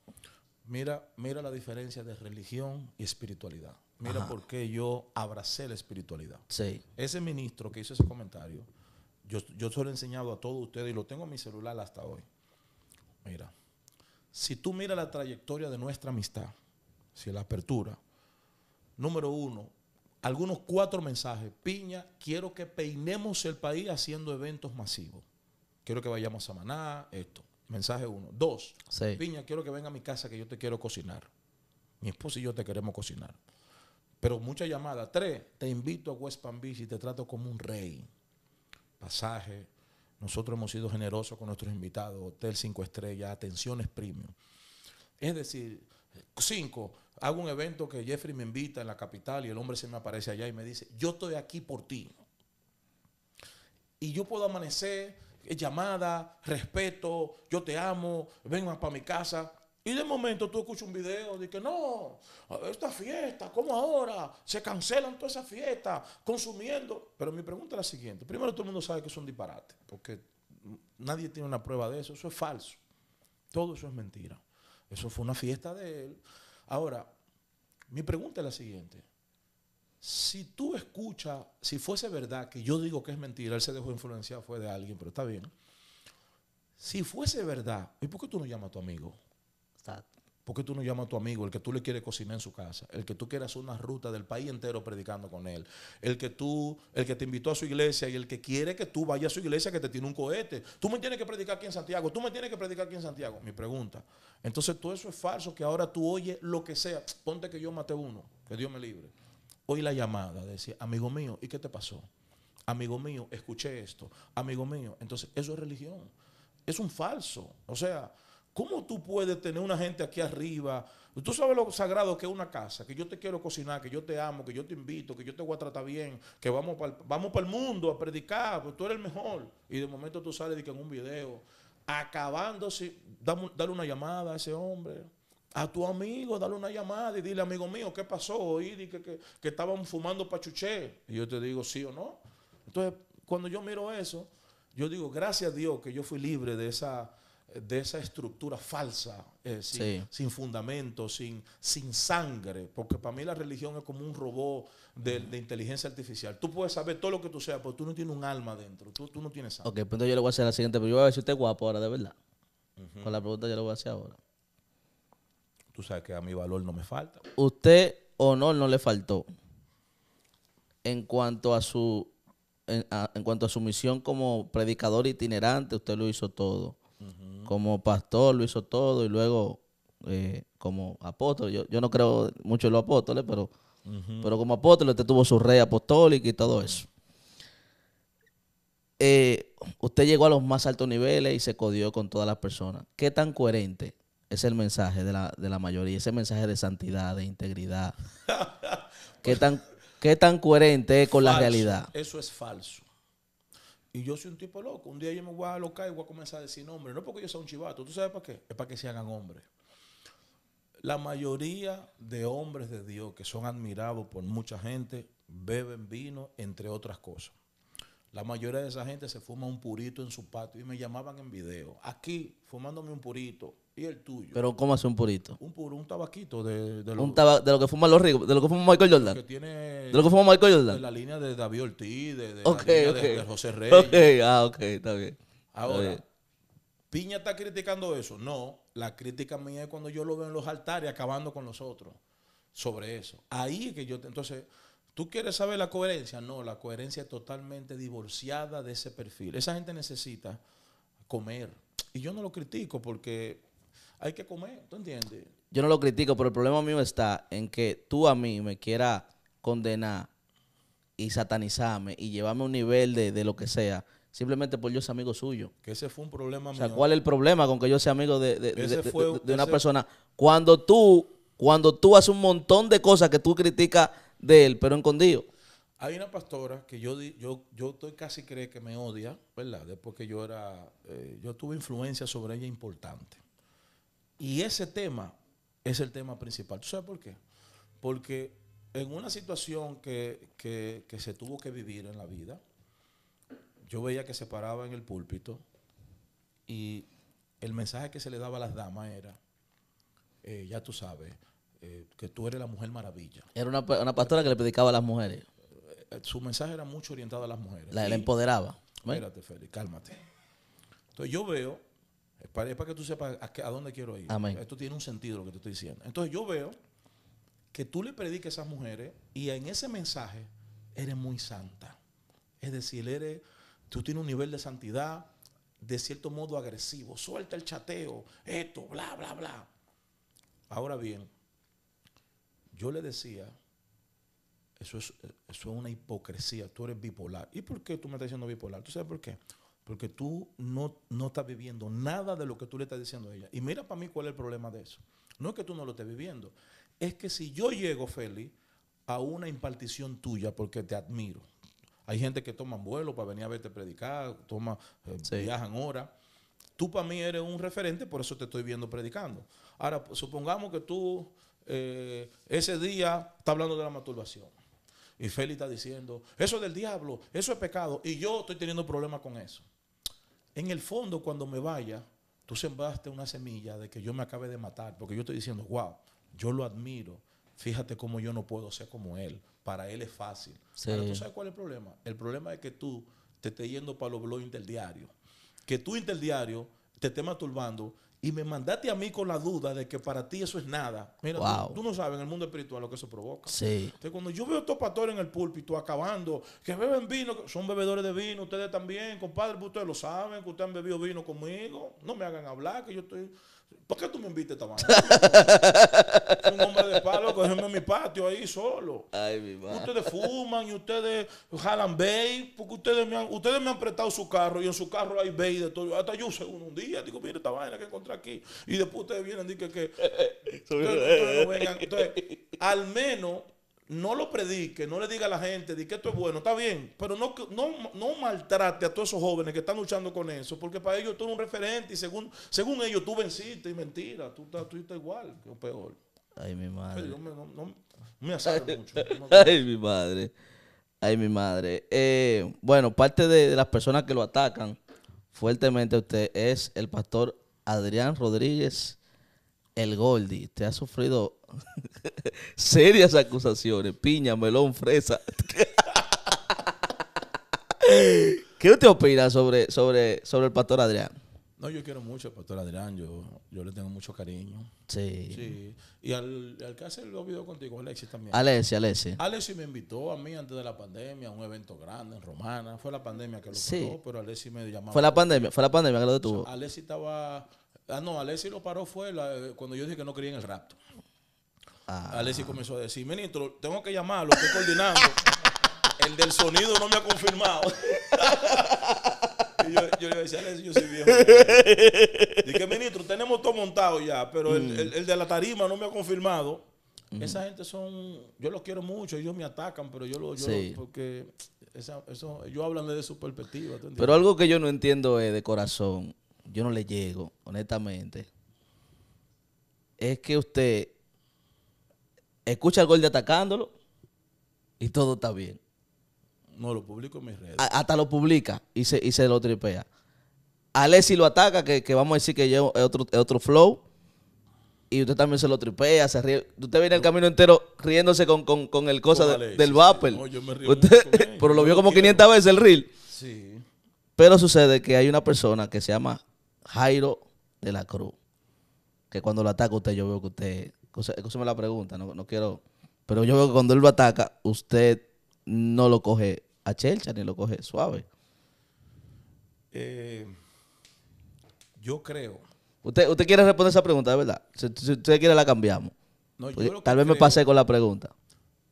Mira, mira la diferencia de religión y espiritualidad. Mira por qué yo abracé la espiritualidad. Sí. Ese ministro que hizo ese comentario yo, yo he enseñado a todos ustedes y lo tengo en mi celular hasta hoy. Mira, si tú miras la trayectoria de nuestra amistad, si la apertura, número uno, algunos cuatro mensajes. Piña, quiero que peinemos el país haciendo eventos masivos. Quiero que vayamos a Maná, esto. Mensaje uno. Dos, Piña, quiero que venga a mi casa que yo te quiero cocinar. Mi esposa y yo te queremos cocinar. Pero mucha llamada. Tres, te invito a West Palm Beach y te trato como un rey pasaje. Nosotros hemos sido generosos con nuestros invitados, hotel cinco estrellas, atenciones premium. Es decir, cinco, hago un evento que Jeffrey me invita en la capital y el hombre se me aparece allá y me dice, yo estoy aquí por ti. Y yo puedo amanecer, llamada, respeto, yo te amo, vengo para mi casa. Y de momento tú escuchas un video de que no, esta fiesta, ¿cómo ahora? Se cancelan todas esas fiestas, consumiendo. Pero mi pregunta es la siguiente. Primero todo el mundo sabe que son disparates, porque nadie tiene una prueba de eso, eso es falso. Todo eso es mentira. Eso fue una fiesta de él. Ahora, mi pregunta es la siguiente. Si tú escuchas, si fuese verdad que yo digo que es mentira, él se dejó influenciar, fue de alguien, pero está bien. Si fuese verdad, ¿y por qué tú no llamas a tu amigo? ¿Por qué tú no llamas a tu amigo, el que tú le quieres cocinar en su casa, el que tú quieras una ruta del país entero predicando con él, el que tú, el que te invitó a su iglesia y el que quiere que tú vayas a su iglesia que te tiene un cohete? Tú me tienes que predicar aquí en Santiago, tú me tienes que predicar aquí en Santiago. Mi pregunta. Entonces todo eso es falso, que ahora tú oyes lo que sea. Ponte que yo maté uno, que Dios me libre. Oí la llamada, decía, amigo mío, ¿y qué te pasó? Amigo mío, escuché esto. Amigo mío, entonces eso es religión. Es un falso. O sea, ¿Cómo tú puedes tener una gente aquí arriba? Tú sabes lo sagrado que es una casa, que yo te quiero cocinar, que yo te amo, que yo te invito, que yo te voy a tratar bien, que vamos para vamos el mundo a predicar, porque tú eres el mejor. Y de momento tú sales en un video, acabándose, dale una llamada a ese hombre. A tu amigo, dale una llamada y dile, amigo mío, ¿qué pasó? Oí que, que, que estaban fumando pachuché. Y yo te digo, sí o no. Entonces, cuando yo miro eso, yo digo, gracias a Dios que yo fui libre de esa, de esa estructura falsa, eh, sin, sin, fundamento, sin, sin sangre, porque para mí la religión es como un robot de, inteligencia artificial. Tú puedes saber todo lo que tú seas, pero tú no tienes un alma dentro, tú, no tienes sangre. Pues entonces yo le voy a hacer la siguiente, pero yo voy a ver si usted es guapo ahora, de verdad. Con la pregunta yo le voy a hacer ahora. Tú sabes que a mi valor no me falta. Usted honor no le faltó en cuanto a su en cuanto a su misión como predicador itinerante, usted lo hizo todo. Como pastor lo hizo todo y luego eh, como apóstol. Yo, no creo mucho en los apóstoles, pero, pero como apóstol usted tuvo su rey apostólico y todo eso. Eh, usted llegó a los más altos niveles y se codió con todas las personas. ¿Qué tan coherente es el mensaje de la, mayoría? Ese mensaje de santidad, de integridad. ¿Qué tan, tan coherente es con la realidad? Eso es falso. Y yo soy un tipo loco. Un día yo me voy a locar y voy a comenzar a decir nombres. No porque yo sea un chivato. ¿Tú sabes para qué? Es para que se hagan hombres. La mayoría de hombres de Dios que son admirados por mucha gente beben vino, entre otras cosas. La mayoría de esa gente se fuma un purito en su patio y me llamaban en video. Aquí, fumándome un purito y el tuyo. Pero ¿cómo hace un purito? Un puro, un tabaquito de, de, lo, un taba de lo que fuma los ricos, de lo que fuma Michael Jordan. de lo que fuma Michael Jordan. De la línea de David Ortiz, de, de, José Reyes. ah, ok, está bien. Ahora, ¿Piña está criticando eso? No, la crítica mía es cuando yo lo veo en los altares acabando con los otros sobre eso. Ahí es que yo, entonces... ¿Tú quieres saber la coherencia? No, la coherencia es totalmente divorciada de ese perfil. Esa gente necesita comer. Y yo no lo critico porque hay que comer, ¿tú entiendes? Yo no lo critico, pero el problema mío está en que tú a mí me quieras condenar y satanizarme y llevarme a un nivel de, lo que sea, simplemente por yo ser amigo suyo. Que ese fue un problema mío. O sea, ¿cuál es el problema con que yo sea amigo de, una persona? Cuando tú, cuando tú haces un montón de cosas que tú criticas de él, pero escondido. Hay una pastora que yo, yo, yo estoy casi cree que me odia, ¿verdad? porque yo era, eh, yo tuve influencia sobre ella importante. Y ese tema es el tema principal. ¿Tú sabes por qué? Porque en una situación que, se tuvo que vivir en la vida, yo veía que se paraba en el púlpito y el mensaje que se le daba a las damas era, eh, ya tú sabes, eh, que tú eres la mujer maravilla. Era una, pastora que le predicaba a las mujeres. Eh, eh, su mensaje era mucho orientado a las mujeres. La, empoderaba. Espérate, Félix, cálmate. Entonces yo veo, es para, que tú sepas a, dónde quiero ir. Esto tiene un sentido lo que te estoy diciendo. Entonces yo veo que tú le prediques a esas mujeres y en ese mensaje eres muy santa. Es decir, eres, tú tienes un nivel de santidad de cierto modo agresivo. Suelta el chateo, esto, bla, bla, bla. Ahora bien, yo le decía, eso es, una hipocresía, tú eres bipolar. ¿Y por qué tú me estás diciendo bipolar? ¿Tú sabes por qué? Porque tú no, no estás viviendo nada de lo que tú le estás diciendo a ella. Y mira para mí cuál es el problema de eso. No es que tú no lo estés viviendo, es que si yo llego, Feli, a una impartición tuya porque te admiro. Hay gente que toma vuelo para venir a verte predicar, toma, eh, viajan horas. Tú para mí eres un referente, por eso te estoy viendo predicando. Ahora, supongamos que tú eh, ese día está hablando de la masturbación. Y Félix está diciendo, eso es del diablo, eso es pecado. Y yo estoy teniendo problemas con eso. En el fondo, cuando me vaya, tú sembraste una semilla de que yo me acabe de matar, porque yo estoy diciendo, wow, yo lo admiro. Fíjate cómo yo no puedo ser como él. Para él es fácil. Pero ¿tú sabes cuál es el problema? El problema es que tú te estés yendo para los blogs diario Que tú interdiario te estés masturbando y me mandaste a mí con la duda de que para ti eso es nada. Mira, tú, no sabes en el mundo espiritual lo que eso provoca. Sí. Entonces, cuando yo veo estos pastores en el púlpito acabando, que beben vino, son bebedores de vino, ustedes también, compadre, ustedes lo saben, que ustedes han bebido vino conmigo, no me hagan hablar, que yo estoy... ¿Por qué tú me invites esta vaina? un hombre de palo, cogeme en mi patio ahí solo. Ay, mi madre. Ustedes fuman y ustedes jalan bay, porque ustedes me, han, ustedes me han prestado su carro y en su carro hay bay de todo. Hasta yo según uno un día, digo, mire esta vaina que encontré aquí. Y después ustedes vienen y dicen que. entonces, al menos no lo predique, no le diga a la gente de que esto es bueno, está bien, pero no, no, no maltrate a todos esos jóvenes que están luchando con eso, porque para ellos tú eres un referente y según, según ellos tú venciste y mentira, tú, tú, tú estás igual o peor. Ay, mi madre. Ay, me mucho. Ay, mi madre. Ay, mi madre. Eh, bueno, parte de, de las personas que lo atacan fuertemente a usted es el pastor Adrián Rodríguez el Goldi, te ha sufrido serias acusaciones. Piña, melón, fresa. ¿Qué te opina sobre, sobre, sobre el pastor Adrián? No, yo quiero mucho al pastor Adrián. Yo, yo le tengo mucho cariño. Sí. sí. Y al, que hace los videos contigo, Alexis también. Alexis, Alexis. Alexis me invitó a mí antes de la pandemia a un evento grande en Romana. Fue la pandemia que lo sí. pero Alexis me llamaba. Fue la pandemia, fue la pandemia que lo detuvo. Alexi Alexis estaba Ah, no, Alessi lo paró fue cuando yo dije que no quería en el rapto. Ah. Alessi comenzó a decir, ministro, tengo que llamarlo, estoy coordinando. el del sonido no me ha confirmado. y yo, le decía, Alessi, yo soy viejo. Dije, ministro, tenemos todo montado ya, pero el, mm. de la tarima no me ha confirmado. Mm. Esa gente son, yo los quiero mucho, ellos me atacan, pero yo lo, yo porque ellos hablan desde su perspectiva. Pero algo que yo no entiendo es de corazón yo no le llego, honestamente, es que usted escucha el gol de atacándolo y todo está bien. No, lo publico en mis redes. hasta lo publica y se, y lo tripea. Alessi lo ataca, que, vamos a decir que es, otro, otro flow. Y usted también se lo tripea, se ríe. Usted viene el camino entero riéndose con, el cosa del sí, pero lo vio como 500 veces el reel. Sí. Pero sucede que hay una persona que se llama Jairo de la Cruz. Que cuando lo ataca usted, yo veo que usted. Escúcheme la pregunta, no, quiero. Pero yo veo que cuando él lo ataca, usted no lo coge a chelcha ni lo coge suave. Eh, yo creo. Usted, usted quiere responder esa pregunta, de verdad. Si, usted quiere, la cambiamos. tal vez me pasé con la pregunta.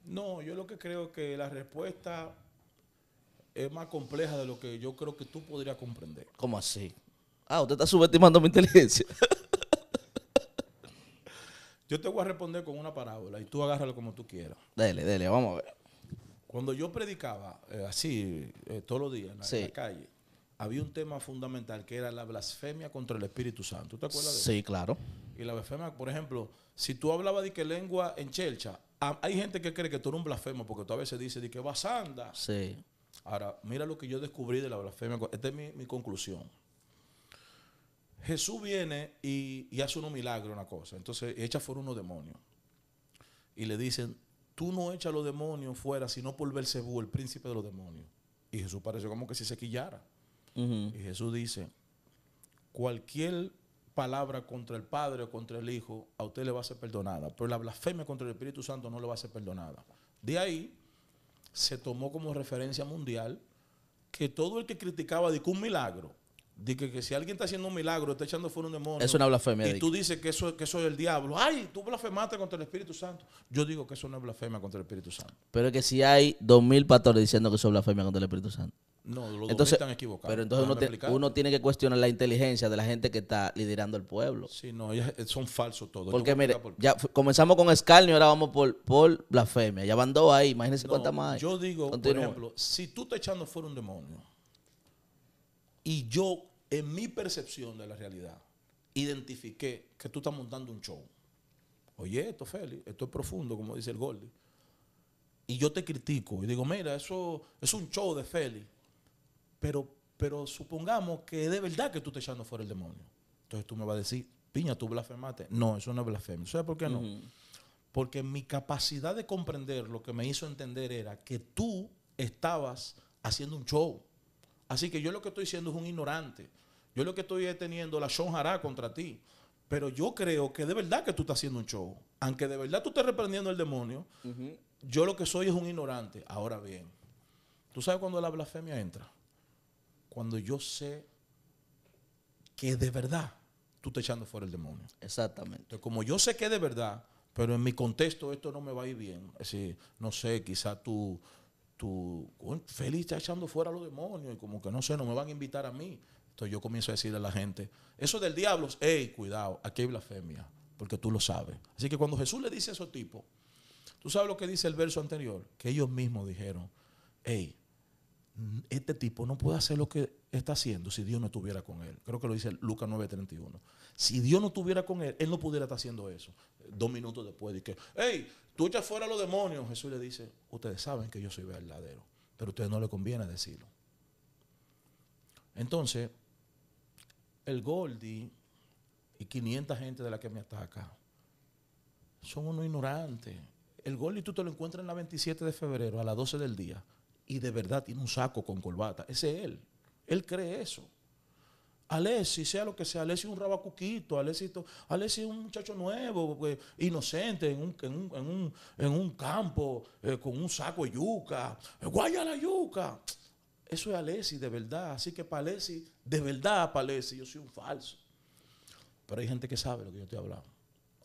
No, yo lo que creo que la respuesta es más compleja de lo que yo creo que tú podrías comprender. ¿Cómo así? Ah, usted está subestimando mi inteligencia. yo te voy a responder con una parábola y tú agárralo como tú quieras. Dele, dele, vamos a ver. Cuando yo predicaba eh, así eh, todos los días en la, calle, había un tema fundamental que era la blasfemia contra el Espíritu Santo. ¿Tú te acuerdas de sí, eso? Sí, claro. Y la blasfemia, por ejemplo, si tú hablabas de que lengua en chelcha, ah, hay gente que cree que tú eres un blasfemo porque tú a veces dices de que vas anda. Sí. Ahora, mira lo que yo descubrí de la blasfemia. Esta es mi, mi conclusión. Jesús viene y, hace unos milagros, una cosa. Entonces echa fuera unos demonios. Y le dicen, tú no echas los demonios fuera, sino por Belcebú, el príncipe de los demonios. Y Jesús pareció como que si se quillara. Y Jesús dice, cualquier palabra contra el Padre o contra el Hijo, a usted le va a ser perdonada, pero la blasfemia contra el Espíritu Santo no le va a ser perdonada. De ahí se tomó como referencia mundial que todo el que criticaba de un milagro Dice que si alguien está haciendo un milagro, está echando fuera un demonio. Es una blasfemia. Y tú dices que eso, que es el diablo. Ay, tú blasfemaste contra el Espíritu Santo. Yo digo que eso no es blasfemia contra el Espíritu Santo. Pero es que si hay dos mil pastores diciendo que eso es blasfemia contra el Espíritu Santo. No, los entonces, están equivocados. Pero entonces uno, tiene que cuestionar la inteligencia de la gente que está liderando el pueblo. Sí, no, eh, son falsos todos. Porque mire, ya comenzamos con escarnio, ahora vamos por, por blasfemia. Ya van dos ahí, imagínense cuántas más. Yo digo, por ejemplo, si tú estás echando fuera un demonio y yo, en mi percepción de la realidad, identifiqué que tú estás montando un show. Oye, esto, Feli esto es profundo, como dice el Gordy. Y yo te critico y digo, mira, eso es un show de Feli Pero, pero supongamos que de verdad que tú te echando fuera el demonio. Entonces tú me vas a decir, piña, tú blasfemaste. No, eso no es blasfemia. ¿Sabes por qué no? Porque mi capacidad de comprender lo que me hizo entender era que tú estabas haciendo un show. Así que yo lo que estoy diciendo es un ignorante. Yo lo que estoy es teniendo la shonjara contra ti. Pero yo creo que de verdad que tú estás haciendo un show. Aunque de verdad tú estés reprendiendo el demonio, yo lo que soy es un ignorante. Ahora bien, ¿tú sabes cuando la blasfemia entra? Cuando yo sé que de verdad tú estás echando fuera el demonio. Exactamente. como yo sé que de verdad, pero en mi contexto esto no me va a ir bien. Es decir, no sé, quizá tú tú, Félix está echando fuera a los demonios y como que no sé, no me van a invitar a mí. Entonces yo comienzo a decirle a la gente, eso del diablo, hey, cuidado, aquí hay blasfemia, porque tú lo sabes. Así que cuando Jesús le dice a esos tipos, tú sabes lo que dice el verso anterior, que ellos mismos dijeron, hey, este tipo no puede hacer lo que está haciendo si Dios no estuviera con él. Creo que lo dice Lucas 9:31. Si Dios no estuviera con él, él no pudiera estar haciendo eso. Dos minutos después, de que, hey, Tú echas fuera los demonios. Jesús le dice, ustedes saben que yo soy verdadero, pero a ustedes no le conviene decirlo. Entonces, el Goldi y 500 gente de la que me ataca son unos ignorantes. El Goldi tú te lo encuentras en la 27 de febrero a las 12 del día y de verdad tiene un saco con corbata. Ese es él. Él cree eso. Alessi, sea lo que sea, Alessi es un rabacuquito, Alessi, es un muchacho nuevo, eh, inocente, en un, en un, campo, eh, con un saco de yuca. Eh, ¡Guaya la yuca! Eso es Alessi de verdad. Así que para Alessi, de verdad para Alessi, yo soy un falso. Pero hay gente que sabe lo que yo estoy hablando.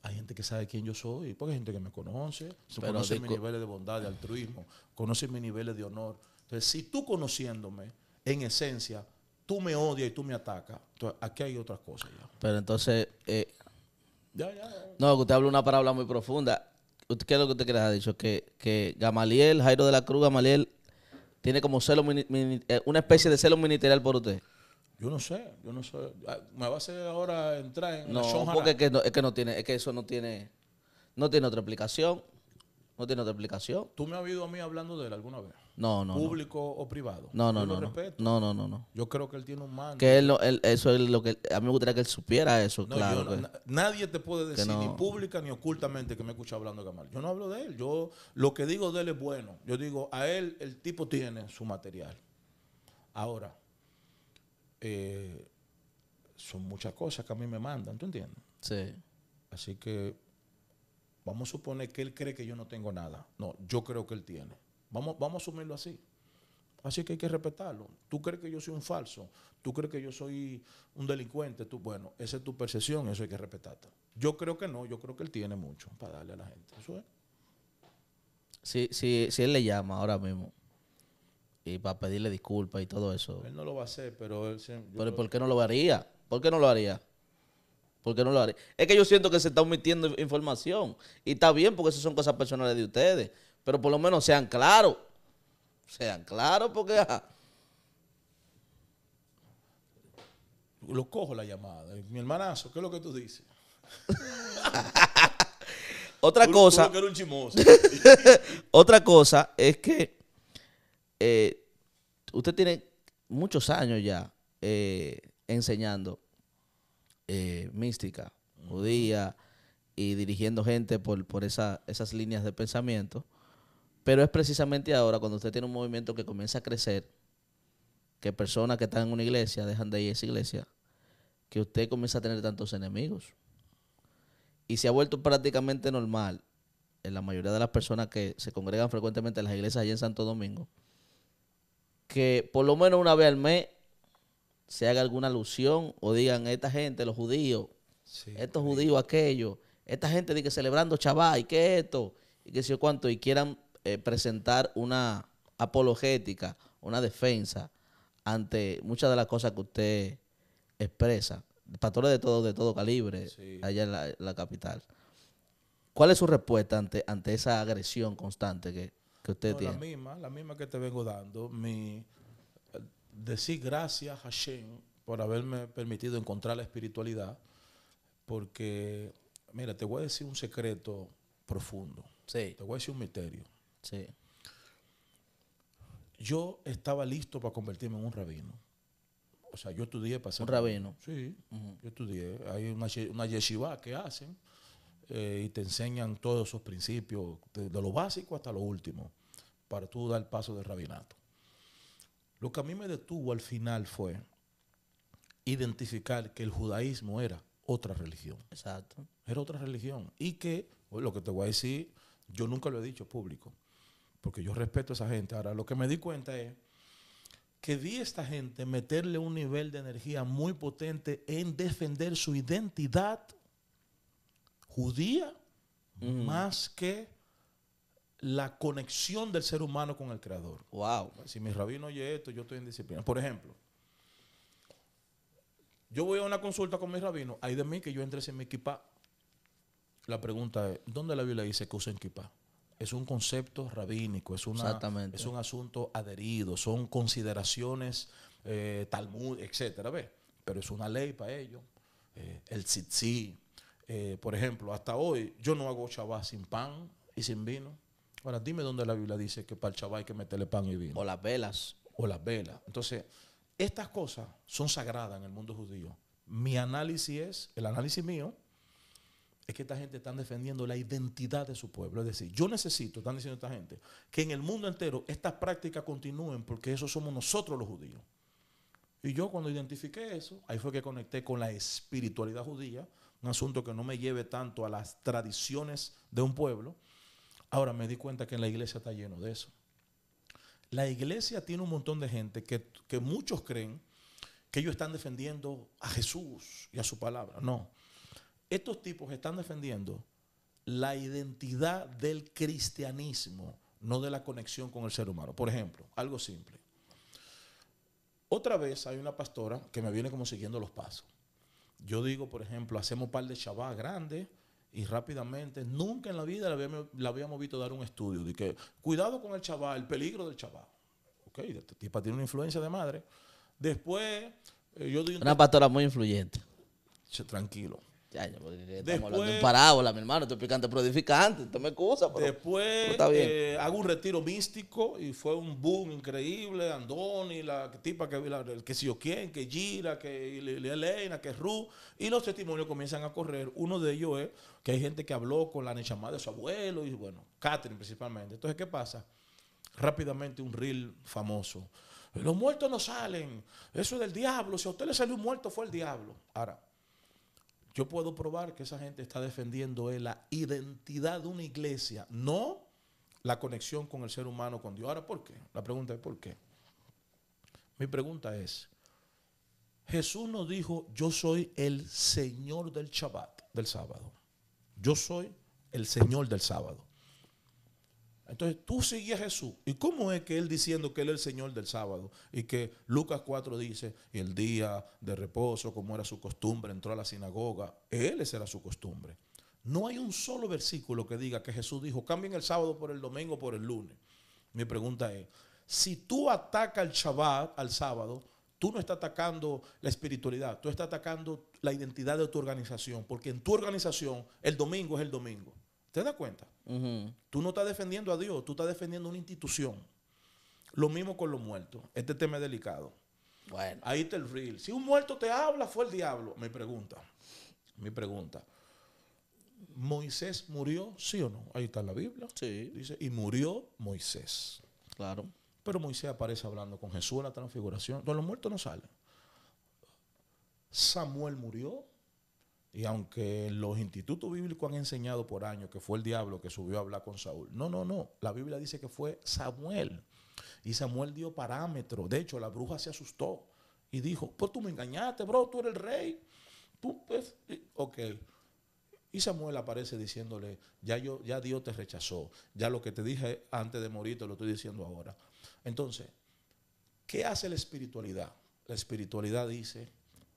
Hay gente que sabe quién yo soy, porque hay gente que me conoce, conoce mis niveles de bondad, de altruismo, conoce mis niveles de honor. Entonces, si tú conociéndome, en esencia, tú me odias y tú me atacas. aquí hay otras cosas Pero entonces. Eh, no, usted habla una palabra muy profunda. ¿Qué es lo que usted ha dicho? Que, que Gamaliel, Jairo de la Cruz, Gamaliel, tiene como celo mini, eh, una especie de celo ministerial por usted. Yo no sé, yo no sé. Ah, me va a hacer ahora entrar en no, la porque es que no, es que no tiene, es que eso no tiene, no tiene otra aplicación. no tiene otra aplicación. ¿Tú me has oído a mí hablando de él alguna vez? No, no. Público o privado. No, no, no, no. no. No, Yo creo que él tiene un mando. Que eso es lo que. A mí me gustaría que él supiera eso, claro. nadie te puede decir, ni pública ni ocultamente, que me escucha hablando de Gamal. Yo no hablo de él. Yo lo que digo de él es bueno. Yo digo, a él, el tipo tiene su material. Ahora, eh, son muchas cosas que a mí me mandan, ¿tú entiendes? Sí. Así que vamos a suponer que él cree que yo no tengo nada. No, yo creo que él tiene. Vamos, vamos a asumirlo así. Así que hay que respetarlo. Tú crees que yo soy un falso, tú crees que yo soy un delincuente, tú, bueno, esa es tu percepción, eso hay que respetarlo. Yo creo que no, yo creo que él tiene mucho para darle a la gente. Eso es. Si, él le llama ahora mismo y para pedirle disculpas y todo eso. Él no lo va a hacer, pero él Pero ¿por qué no lo haría? ¿Por qué no lo haría? ¿Por qué no lo haría? Es que yo siento que se está omitiendo información. Y está bien, porque esas son cosas personales de ustedes. Pero por lo menos sean claros. Sean claros porque... Lo cojo la llamada. Mi hermanazo, ¿qué es lo que tú dices? Otra cosa... Otra cosa es que eh, usted tiene muchos años ya eh, enseñando eh, mística, judía y dirigiendo gente por, por esas líneas de pensamiento. Pero es precisamente ahora cuando usted tiene un movimiento que comienza a crecer, que personas que están en una iglesia dejan de ir a esa iglesia, que usted comienza a tener tantos enemigos. Y se ha vuelto prácticamente normal en la mayoría de las personas que se congregan frecuentemente en las iglesias allá en Santo Domingo, que por lo menos una vez al mes se haga alguna alusión o digan, esta gente, los judíos, estos judíos, aquellos, esta gente de que celebrando chaval, y que esto, y que sé yo cuánto, y quieran eh, presentar una apologética, una defensa ante muchas de las cosas que usted expresa. Pastores de todo, de todo calibre, allá en la, capital. ¿Cuál es su respuesta ante, ante esa agresión constante que, usted tiene? La misma, la misma que te vengo dando. Mi, decir gracias a Hashem por haberme permitido encontrar la espiritualidad, porque, mira, te voy a decir un secreto profundo. Te voy a decir un misterio. Sí. Yo estaba listo para convertirme en un rabino. O sea, yo estudié para ser... Un rabino. Sí, yo estudié. Hay una, una yeshiva que hacen eh, y te enseñan todos esos principios, de, lo básico hasta lo último, para tú dar el paso del rabinato. Lo que a mí me detuvo al final fue identificar que el judaísmo era otra religión. Exacto. Era otra religión. Y que, lo que te voy a decir, yo nunca lo he dicho público, porque yo respeto a esa gente. Ahora, lo que me di cuenta es que vi a esta gente meterle un nivel de energía muy potente en defender su identidad judía mm. más que la conexión del ser humano con el creador. Wow. Si mi rabino oye esto, yo estoy en disciplina. Por ejemplo, yo voy a una consulta con mi rabino, hay de mí que yo entre sin mi equipa. La pregunta es, ¿dónde la Biblia dice que usen equipa? es un concepto rabínico, es, es un asunto adherido, son consideraciones eh, Talmud, etcétera, Pero es una ley para ellos. Eh, el tzitzí, eh, por ejemplo, hasta hoy yo no hago Shabbat sin pan y sin vino. Ahora dime dónde la Biblia dice que para el Shabbat hay que meterle pan y vino. O las velas. O las velas. Entonces, estas cosas son sagradas en el mundo judío. Mi análisis es, el análisis mío, es que esta gente está defendiendo la identidad de su pueblo. Es decir, yo necesito, están diciendo esta gente, que en el mundo entero estas prácticas continúen porque eso somos nosotros los judíos. Y yo cuando identifiqué eso, ahí fue que conecté con la espiritualidad judía, un asunto que no me lleve tanto a las tradiciones de un pueblo. Ahora me di cuenta que en la iglesia está lleno de eso. La iglesia tiene un montón de gente que, que muchos creen que ellos están defendiendo a Jesús y a su palabra. No, estos tipos están defendiendo la identidad del cristianismo, no de la conexión con el ser humano. Por ejemplo, algo simple. Otra vez hay una pastora que me viene como siguiendo los pasos. Yo digo, por ejemplo, hacemos par de chavas grandes y rápidamente, nunca en la vida la habíamos, visto dar un estudio de que cuidado con el chaval, el peligro del chaval. Ok, este tipo tiene una influencia de madre. Después, eh, yo digo... Una pastora muy influyente. Tranquilo. Ya, yo, pues, estamos después, hablando de parábola, mi hermano. Estoy picante pero edificante. me excusa, Después eh, hago un retiro místico y fue un boom increíble. Andoni, la tipa que el que si yo quién, que Gira, que Elena, que Ru. Y los testimonios comienzan a correr. Uno de ellos es que hay gente que habló con la nechamada de su abuelo y bueno, Catherine principalmente. Entonces, ¿qué pasa? Rápidamente un reel famoso. Los muertos no salen. Eso es del diablo. Si a usted le salió un muerto, fue el diablo. Ahora, yo puedo probar que esa gente está defendiendo eh, la identidad de una iglesia, no la conexión con el ser humano, con Dios. Ahora, ¿por qué? La pregunta es ¿por qué? Mi pregunta es, Jesús nos dijo, yo soy el Señor del Shabbat, del sábado. Yo soy el Señor del sábado. Entonces tú sigues a Jesús. ¿Y cómo es que él diciendo que él es el Señor del sábado? Y que Lucas 4 dice, y el día de reposo, como era su costumbre, entró a la sinagoga. Él era su costumbre. No hay un solo versículo que diga que Jesús dijo, cambien el sábado por el domingo, por el lunes. Mi pregunta es, si tú atacas el Shabbat, al sábado, Tú no estás atacando la espiritualidad, tú estás atacando la identidad de tu organización, porque en tu organización el domingo es el domingo. ¿Te das cuenta? Tú no estás defendiendo a Dios, tú estás defendiendo una institución. Lo mismo con los muertos. Este tema es delicado. Bueno. Ahí está el reel. Si un muerto te habla, fue el diablo. Mi pregunta. Mi pregunta. ¿Moisés murió? ¿Sí o no? Ahí está la Biblia. Sí. Dice, y murió Moisés. Claro. Pero Moisés aparece hablando con Jesús en la transfiguración. Entonces los muertos no salen. Samuel murió. Y aunque los institutos bíblicos han enseñado por años que fue el diablo que subió a hablar con Saúl, no, no, no, la Biblia dice que fue Samuel. Y Samuel dio parámetros. De hecho, la bruja se asustó y dijo, pues tú me engañaste, bro, tú eres el rey. Tú, pues, ok. Y Samuel aparece diciéndole, ya, yo, ya Dios te rechazó, ya lo que te dije antes de morir te lo estoy diciendo ahora. Entonces, ¿qué hace la espiritualidad? La espiritualidad dice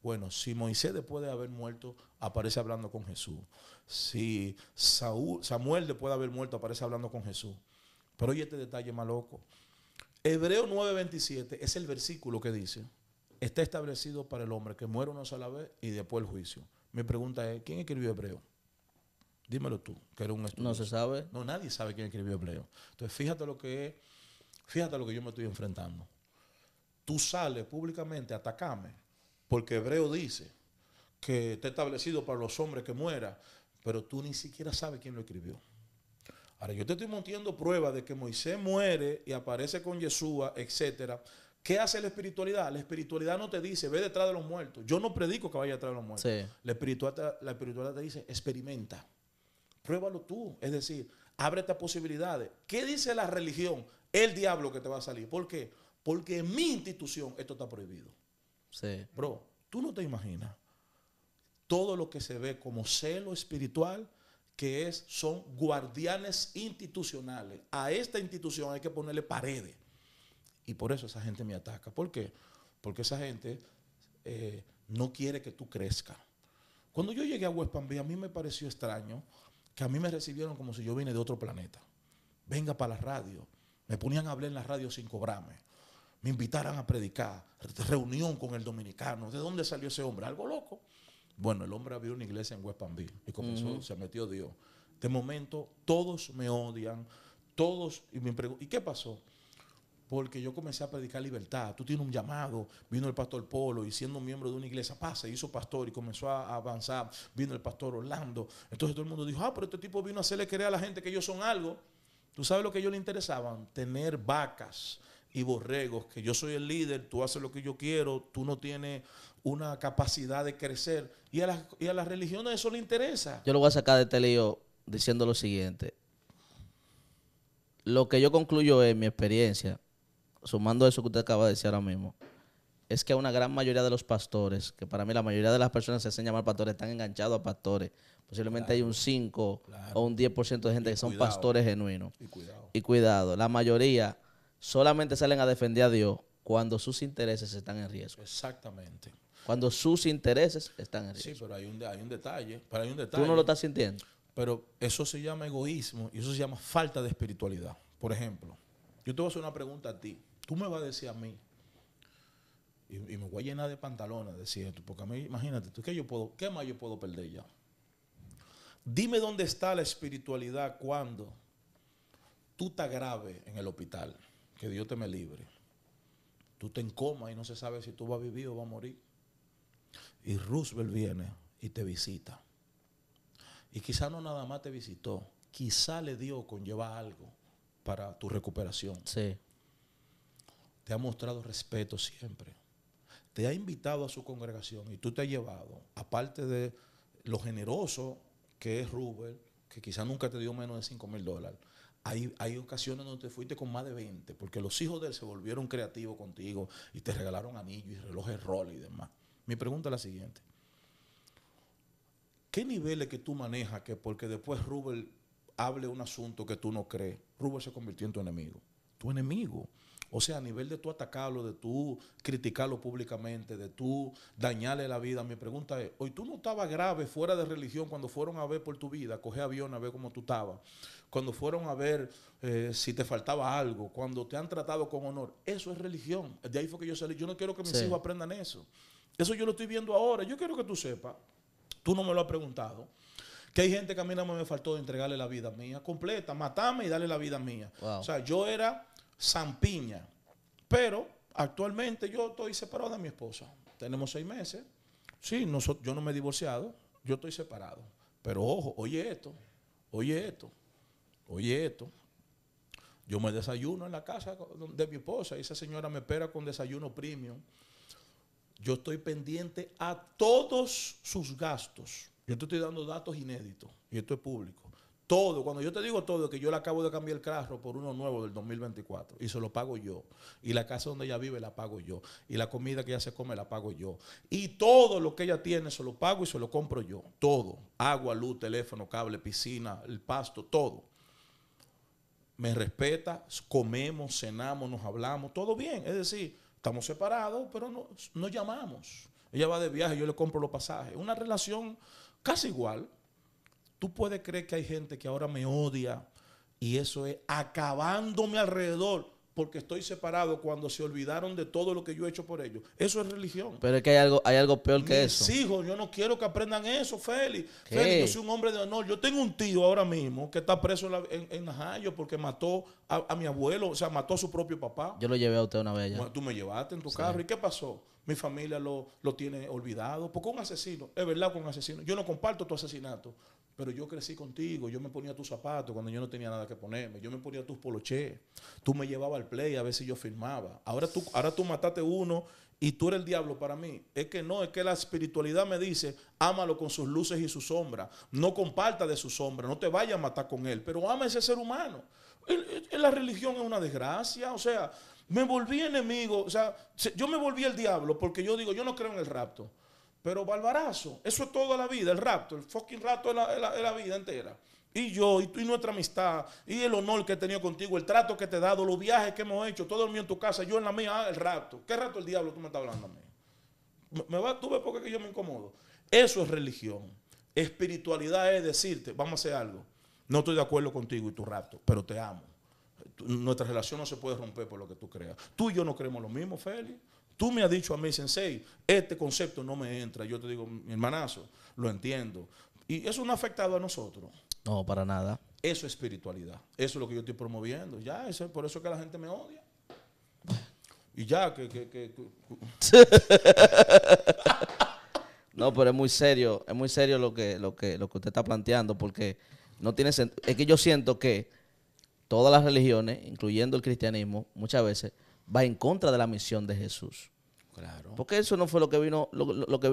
bueno, si Moisés después de haber muerto aparece hablando con Jesús. Si Saúl, Samuel después de haber muerto aparece hablando con Jesús. Pero oye este detalle más loco. Hebreo 9:27 es el versículo que dice, está establecido para el hombre que muere una sola vez y después el juicio. Mi pregunta es, ¿quién escribió Hebreo? Dímelo tú, que era un estudio. No se sabe. No, nadie sabe quién escribió Hebreo. Entonces, fíjate lo que es, fíjate lo que yo me estoy enfrentando. Tú sales públicamente, atacame, porque Hebreo dice que está establecido para los hombres que muera, pero tú ni siquiera sabes quién lo escribió. Ahora, yo te estoy montando pruebas de que Moisés muere y aparece con Yeshua, etc. ¿Qué hace la espiritualidad? La espiritualidad no te dice, ve detrás de los muertos. Yo no predico que vaya detrás de los muertos. La, la espiritualidad te dice, experimenta. Pruébalo tú. Es decir, abre estas posibilidades. ¿Qué dice la religión? El diablo que te va a salir. ¿Por qué? Porque en mi institución esto está prohibido. Bro, tú no te imaginas todo lo que se ve como celo espiritual que es, son guardianes institucionales. A esta institución hay que ponerle paredes. Y por eso esa gente me ataca. ¿Por qué? Porque esa gente eh, no quiere que tú crezcas. Cuando yo llegué a West Palm a mí me pareció extraño que a mí me recibieron como si yo vine de otro planeta. Venga para la radio. Me ponían a hablar en la radio sin cobrarme me invitaran a predicar, reunión con el dominicano. ¿De dónde salió ese hombre? Algo loco. Bueno, el hombre abrió una iglesia en West y comenzó, se metió Dios. De momento, todos me odian, todos, y me ¿y qué pasó? Porque yo comencé a predicar libertad. Tú tienes un llamado. Vino el pastor Polo y siendo miembro de una iglesia, pasa, hizo pastor y comenzó a avanzar. Vino el pastor Orlando. Entonces todo el mundo dijo, ah, pero este tipo vino a hacerle creer a la gente que ellos son algo. ¿Tú sabes lo que a ellos le interesaban? Tener vacas y borregos, que yo soy el líder, tú haces lo que yo quiero, tú no tienes una capacidad de crecer. Y a, las, y religiones eso le interesa. Yo lo voy a sacar de este lío diciendo lo siguiente. Lo que yo concluyo en mi experiencia, sumando eso que usted acaba de decir ahora mismo, es que una gran mayoría de los pastores, que para mí la mayoría de las personas se hacen llamar pastores, están enganchados a pastores. Posiblemente hay un 5 o un 10% de gente que son pastores genuinos. Y cuidado. La mayoría solamente salen a defender a Dios cuando sus intereses están en riesgo. Exactamente. Cuando sus intereses están en riesgo. Sí, pero hay un, detalle. Pero Tú no lo estás sintiendo. Pero eso se llama egoísmo y eso se llama falta de espiritualidad. Por ejemplo, yo te voy a hacer una pregunta a ti. Tú me vas a decir a mí, y, me voy a llenar de pantalones, decir esto. porque a mí, imagínate, ¿tú, ¿qué, yo puedo, ¿qué más yo puedo perder ya? Dime dónde está la espiritualidad cuando tú te grave en el hospital que Dios te me libre, tú te encomas y no se sabe si tú vas a vivir o vas a morir. Y Roosevelt viene y te visita. Y quizá no nada más te visitó, quizá le dio conlleva algo para tu recuperación. Sí. Te ha mostrado respeto siempre. Te ha invitado a su congregación y tú te has llevado, aparte de lo generoso que es Roosevelt que quizá nunca te dio menos de 5 mil dólares, hay, ocasiones donde te fuiste con más de 20, porque los hijos de él se volvieron creativos contigo y te regalaron anillos y relojes Rolex y demás. Mi pregunta es la siguiente. ¿Qué niveles que tú manejas que porque después Rubel hable un asunto que tú no crees, Rubel se convirtió en tu enemigo? Tu enemigo. O sea, a nivel de tú atacarlo, de tú criticarlo públicamente, de tú dañarle la vida, mi pregunta es, hoy tú no estabas grave fuera de religión cuando fueron a ver por tu vida, coger avión a ver cómo tú estabas, cuando fueron a ver eh, si te faltaba algo, cuando te han tratado con honor. Eso es religión. De ahí fue que yo salí. Yo no quiero que mis hijos aprendan eso. Eso yo lo estoy viendo ahora. Yo quiero que tú sepas, tú no me lo has preguntado, que hay gente que a mí no me faltó entregarle la vida mía completa, matarme y darle la vida mía. O sea, yo era Zampiña. Pero actualmente yo estoy separado de mi esposa. Tenemos seis meses. Sí, yo no me he divorciado. Yo estoy separado. Pero ojo, oye esto, oye esto, oye esto. Yo me desayuno en la casa de mi esposa y esa señora me espera con desayuno premium. Yo estoy pendiente a todos sus gastos. Yo te estoy dando datos inéditos y esto es público. Todo, cuando yo te digo todo, que yo le acabo de cambiar el carro por uno nuevo del 2024 y se lo pago yo. Y la casa donde ella vive la pago yo. Y la comida que ella se come la pago yo. Y todo lo que ella tiene se lo pago y se lo compro yo. Todo. Agua, luz, teléfono, cable, piscina, el pasto, todo. Me respeta, comemos, cenamos, nos hablamos, todo bien. Es decir, estamos separados, pero no, llamamos. Ella va de viaje, yo le compro los pasajes. Una relación casi igual Tú puedes creer que hay gente que ahora me odia y eso es acabándome alrededor porque estoy separado cuando se olvidaron de todo lo que yo he hecho por ellos. Eso es religión. Pero es que hay algo, hay algo peor que eso. hijos, yo no quiero que aprendan eso, Félix. Félix, yo soy un hombre de honor. Yo tengo un tío ahora mismo que está preso en, Najayo porque mató a, mi abuelo, o sea, mató a su propio papá. Yo lo llevé a usted una vez Tú me llevaste en tu carro. ¿Y qué pasó? Mi familia lo, lo tiene olvidado. Porque un asesino, es verdad que un asesino. Yo no comparto tu asesinato, pero yo crecí contigo, yo me ponía tus zapatos cuando yo no tenía nada que ponerme, yo me ponía tus polochés, tú me llevabas al play a ver si yo firmaba. Ahora tú, ahora tú mataste uno y tú eres el diablo para mí. Es que no, es que la espiritualidad me dice, ámalo con sus luces y su sombra, no comparta de su sombra, no te vayas a matar con él, pero ama ese ser humano. La religión es una desgracia, o sea, me volví enemigo, o sea, yo me volví el diablo porque yo digo, yo no creo en el rapto. Pero barbarazo, eso es toda la vida, el rapto, el fucking rapto es la, vida entera. Y yo, y tú, y nuestra amistad, y el honor que he tenido contigo, el trato que te he dado, los viajes que hemos hecho, todo el mío en tu casa, yo en la mía, ah, el rapto. ¿Qué rato el diablo tú me estás hablando a mí? Me, va, tú ves por qué yo me incomodo. Eso es religión. Espiritualidad es decirte, vamos a hacer algo. No estoy de acuerdo contigo y tu rapto, pero te amo. Nuestra relación no se puede romper por lo que tú creas. Tú y yo no creemos lo mismo, Félix. Tú me has dicho a mí, sensei, este concepto no me entra. Yo te digo, mi hermanazo, lo entiendo. Y eso no ha afectado a nosotros. No, para nada. Eso es espiritualidad. Eso es lo que yo estoy promoviendo. Ya, eso es por eso que la gente me odia. Y ya, que... que, que, no, pero es muy serio. Es muy serio lo que, lo lo que usted está planteando porque no tiene sentido. Es que yo siento que todas las religiones, incluyendo el cristianismo, muchas veces va en contra de la misión de Jesús. Claro. Porque eso no fue lo que vino, lo, eh, que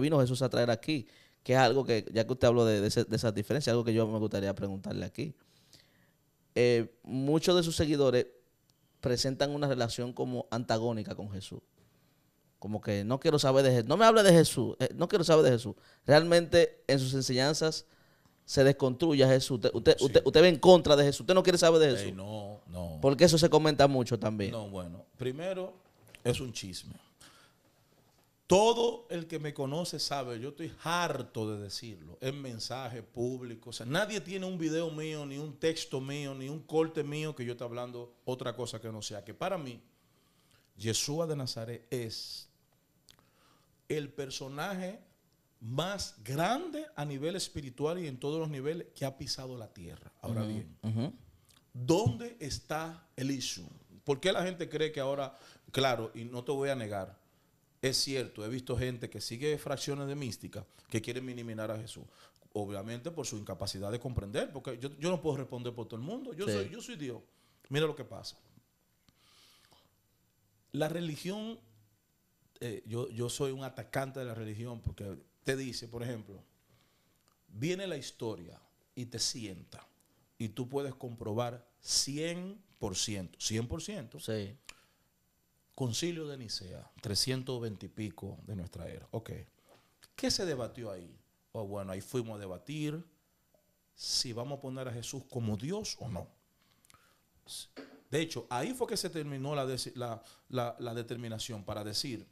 vino Jesús a, traer aquí, que es algo que, ya que usted habló de, de, diferencia algo que yo me gustaría preguntarle aquí. Eh, muchos de sus seguidores presentan una relación como antagónica con Jesús. Como que no quiero saber de Jesús, no me hable de Jesús, eh, no quiero saber de Jesús. Realmente en sus enseñanzas se a Jesús. Usted, ve en contra de Jesús. Usted no quiere saber de Jesús. no, no. Porque eso se comenta mucho también. No, bueno. Primero, es un chisme. Todo el que me conoce sabe, yo estoy harto de decirlo, en mensaje público. O sea, nadie tiene un video mío, ni un texto mío, ni un corte mío que yo esté hablando otra cosa que no sea. Que para mí, Yeshua de Nazaret es el personaje más grande a nivel espiritual y en todos los niveles que ha pisado la tierra. Ahora bien, ¿dónde está el issue? ¿Por qué la gente cree que ahora, claro, y no te voy a negar, es cierto, he visto gente que sigue fracciones de mística que quieren minimizar a Jesús. Obviamente por su incapacidad de comprender, porque yo, no puedo responder por todo el mundo. Yo, soy, yo soy Dios. Mira lo que pasa. La religión, eh, yo, yo soy un atacante de la religión porque te dice, por ejemplo, viene la historia y te sienta y tú puedes comprobar 100%, 100%. Sí. Concilio de Nicea, 320 y pico de nuestra era. Ok. ¿Qué se debatió ahí? O oh, bueno, ahí fuimos a debatir si vamos a poner a Jesús como Dios o no. De hecho, ahí fue que se terminó la, la determinación para decir,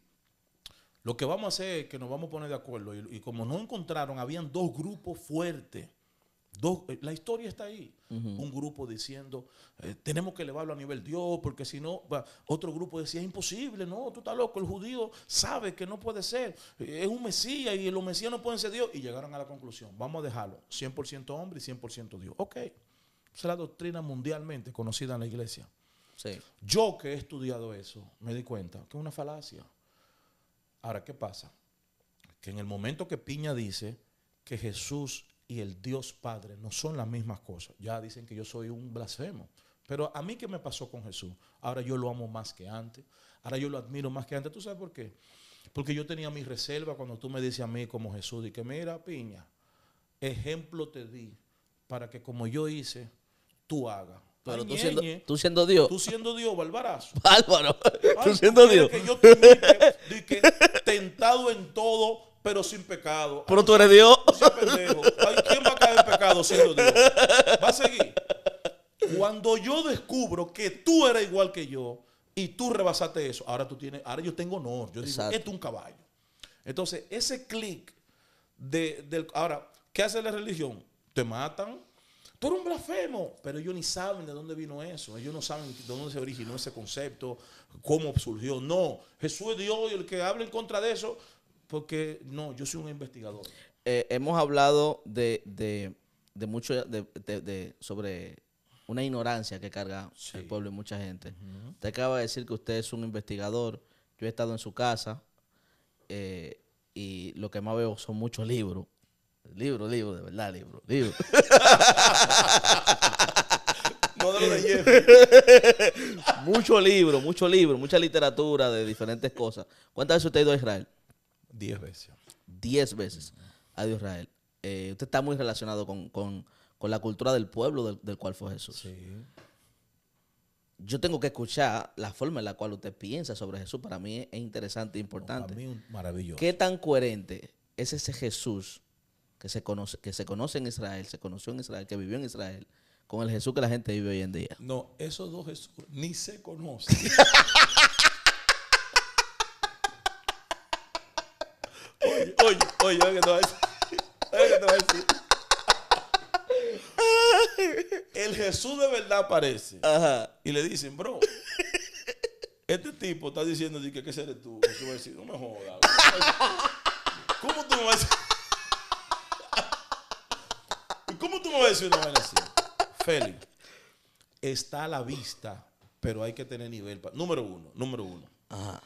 lo que vamos a hacer es que nos vamos a poner de acuerdo. Y, como no encontraron, habían dos grupos fuertes. Eh, la historia está ahí. Un grupo diciendo, eh, tenemos que elevarlo a nivel Dios, porque si no, otro grupo decía, es imposible, no, tú estás loco, el judío sabe que no puede ser, es un Mesías y los Mesías no pueden ser Dios. Y llegaron a la conclusión, vamos a dejarlo, 100% hombre y 100% Dios. Ok, esa es la doctrina mundialmente conocida en la iglesia. Yo que he estudiado eso, me di cuenta que es una falacia. Ahora, ¿qué pasa? Que en el momento que Piña dice que Jesús y el Dios Padre no son las mismas cosas, ya dicen que yo soy un blasfemo. Pero a mí, ¿qué me pasó con Jesús? Ahora yo lo amo más que antes, ahora yo lo admiro más que antes. ¿Tú sabes por qué? Porque yo tenía mi reserva cuando tú me dices a mí como Jesús, y que mira, Piña, ejemplo te di para que como yo hice, tú hagas. Pero tú siendo, Dios. Tú siendo Dios, barbarazo. Bárbaro. tú siendo Dios. yo tentado en todo, pero sin pecado. Pero tú eres Dios. Pendejo. Ay, ¿Quién va a caer en pecado siendo Dios? Va a seguir. Cuando yo descubro que tú eres igual que yo y tú rebasaste eso, ahora tú tienes, ahora yo tengo honor. Yo digo, esto es un caballo. Entonces, ese clic de, del. Ahora, ¿qué hace la religión? Te matan, por un blasfemo. Pero ellos ni saben de dónde vino eso. Ellos no saben de dónde se originó ese concepto, cómo surgió. No, Jesús es Dios y el que habla en contra de eso, porque no, yo soy un investigador. Eh, hemos hablado de, mucho de, sobre una ignorancia que carga el pueblo y mucha gente. Te acaba de decir que usted es un investigador. Yo he estado en su casa eh, y lo que más veo son muchos libros. Libro, libro, de verdad, libro, libro. de mucho libro, mucho libro, mucha literatura de diferentes cosas. ¿Cuántas veces usted ha ido a Israel? Diez veces. Diez veces ha ido a Israel. Eh, usted está muy relacionado con, la cultura del pueblo del, cual fue Jesús. Sí. Yo tengo que escuchar la forma en la cual usted piensa sobre Jesús. Para mí es interesante e importante. Para mí es maravilloso. ¿Qué tan coherente es ese Jesús que se, conoce, que se conoce en Israel, se conoció en Israel, que vivió en Israel, con el Jesús que la gente vive hoy en día. No, esos dos Jesús ni se conocen. oye, oye, oye, oye, que te a te a decir. El Jesús de verdad aparece. Ajá. Y le dicen, bro, este tipo está diciendo que, ¿qué eres tú? Jesús va a decir, no me jodas. ¿Cómo tú me vas a decir? ¿Cómo tú me vas a decir una así? Félix, está a la vista, pero hay que tener nivel. Número uno, número uno. Ajá.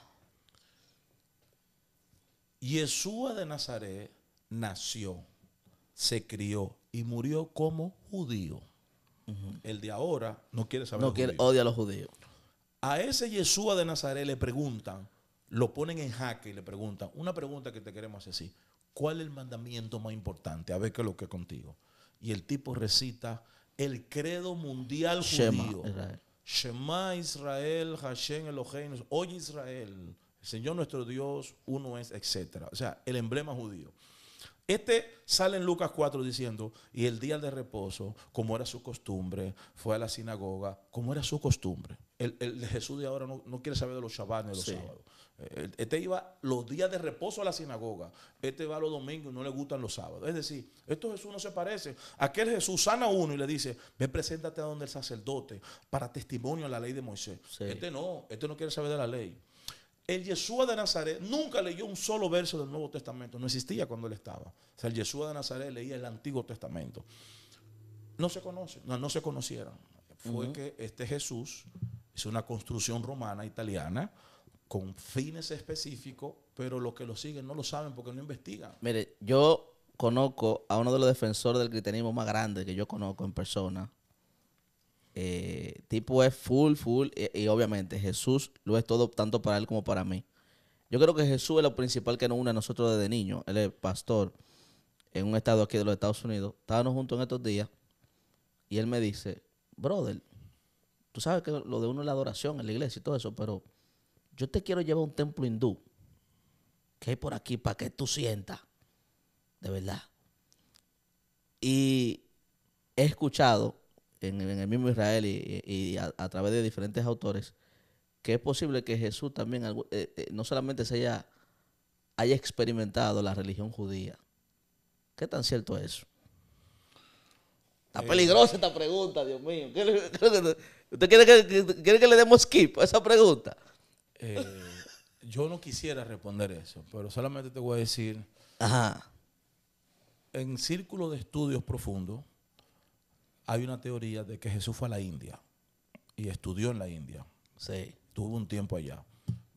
Yeshua de Nazaret nació, se crió y murió como judío. El de ahora no quiere saber. No quiere, odia a los judíos. A ese Yeshua de Nazaret le preguntan, lo ponen en jaque y le preguntan, una pregunta que te queremos hacer así, ¿cuál es el mandamiento más importante? A ver qué lo que es contigo y el tipo recita el credo mundial judío. Shema Israel, Hashem Eloheinu, oye Israel, el Señor nuestro Dios, uno es, etc. O sea, el emblema judío. Este sale en Lucas 4 diciendo, y el día de reposo, como era su costumbre, fue a la sinagoga, como era su costumbre. El, Jesús de ahora no, quiere saber de los Shabbat ni de los sábados. Eh, este iba los días de reposo a la sinagoga. Este va los domingos y no le gustan los sábados. Es decir, esto Jesús no se parece. Aquel Jesús sana uno y le dice, ve, preséntate a donde el sacerdote para testimonio a la ley de Moisés. Este no, este no quiere saber de la ley. El Yeshua de Nazaret nunca leyó un solo verso del Nuevo Testamento. No existía cuando él estaba. O sea, el Yeshua de Nazaret leía el Antiguo Testamento. No se conoce, no, se conocieron. Fue que este Jesús es una construcción romana, italiana, con fines específicos, pero los que lo siguen no lo saben porque no investigan. Mire, yo conozco a uno de los defensores del cristianismo más grande que yo conozco en persona. Eh, tipo es full, full, y, obviamente Jesús lo es todo tanto para él como para mí. Yo creo que Jesús es lo principal que nos une a nosotros desde niños. Él es pastor en un estado aquí de los Estados Unidos. Estábamos juntos en estos días y él me dice, brother, tú sabes que lo de uno es la adoración en la iglesia y todo eso, pero yo te quiero llevar a un templo hindú que hay por aquí para que tú sientas, de verdad. Y he escuchado en, el mismo Israel y, a, través de diferentes autores que es posible que Jesús también eh, eh, no solamente se haya, experimentado la religión judía. ¿Qué tan cierto es eso? Está eh. peligrosa esta pregunta, Dios mío. ¿Qué, usted quiere que, que le demos skip a esa pregunta? Eh, yo no quisiera responder eso, pero solamente te voy a decir. En círculo de estudios profundos hay una teoría de que Jesús fue a la India y estudió en la India. Sí. Tuvo un tiempo allá.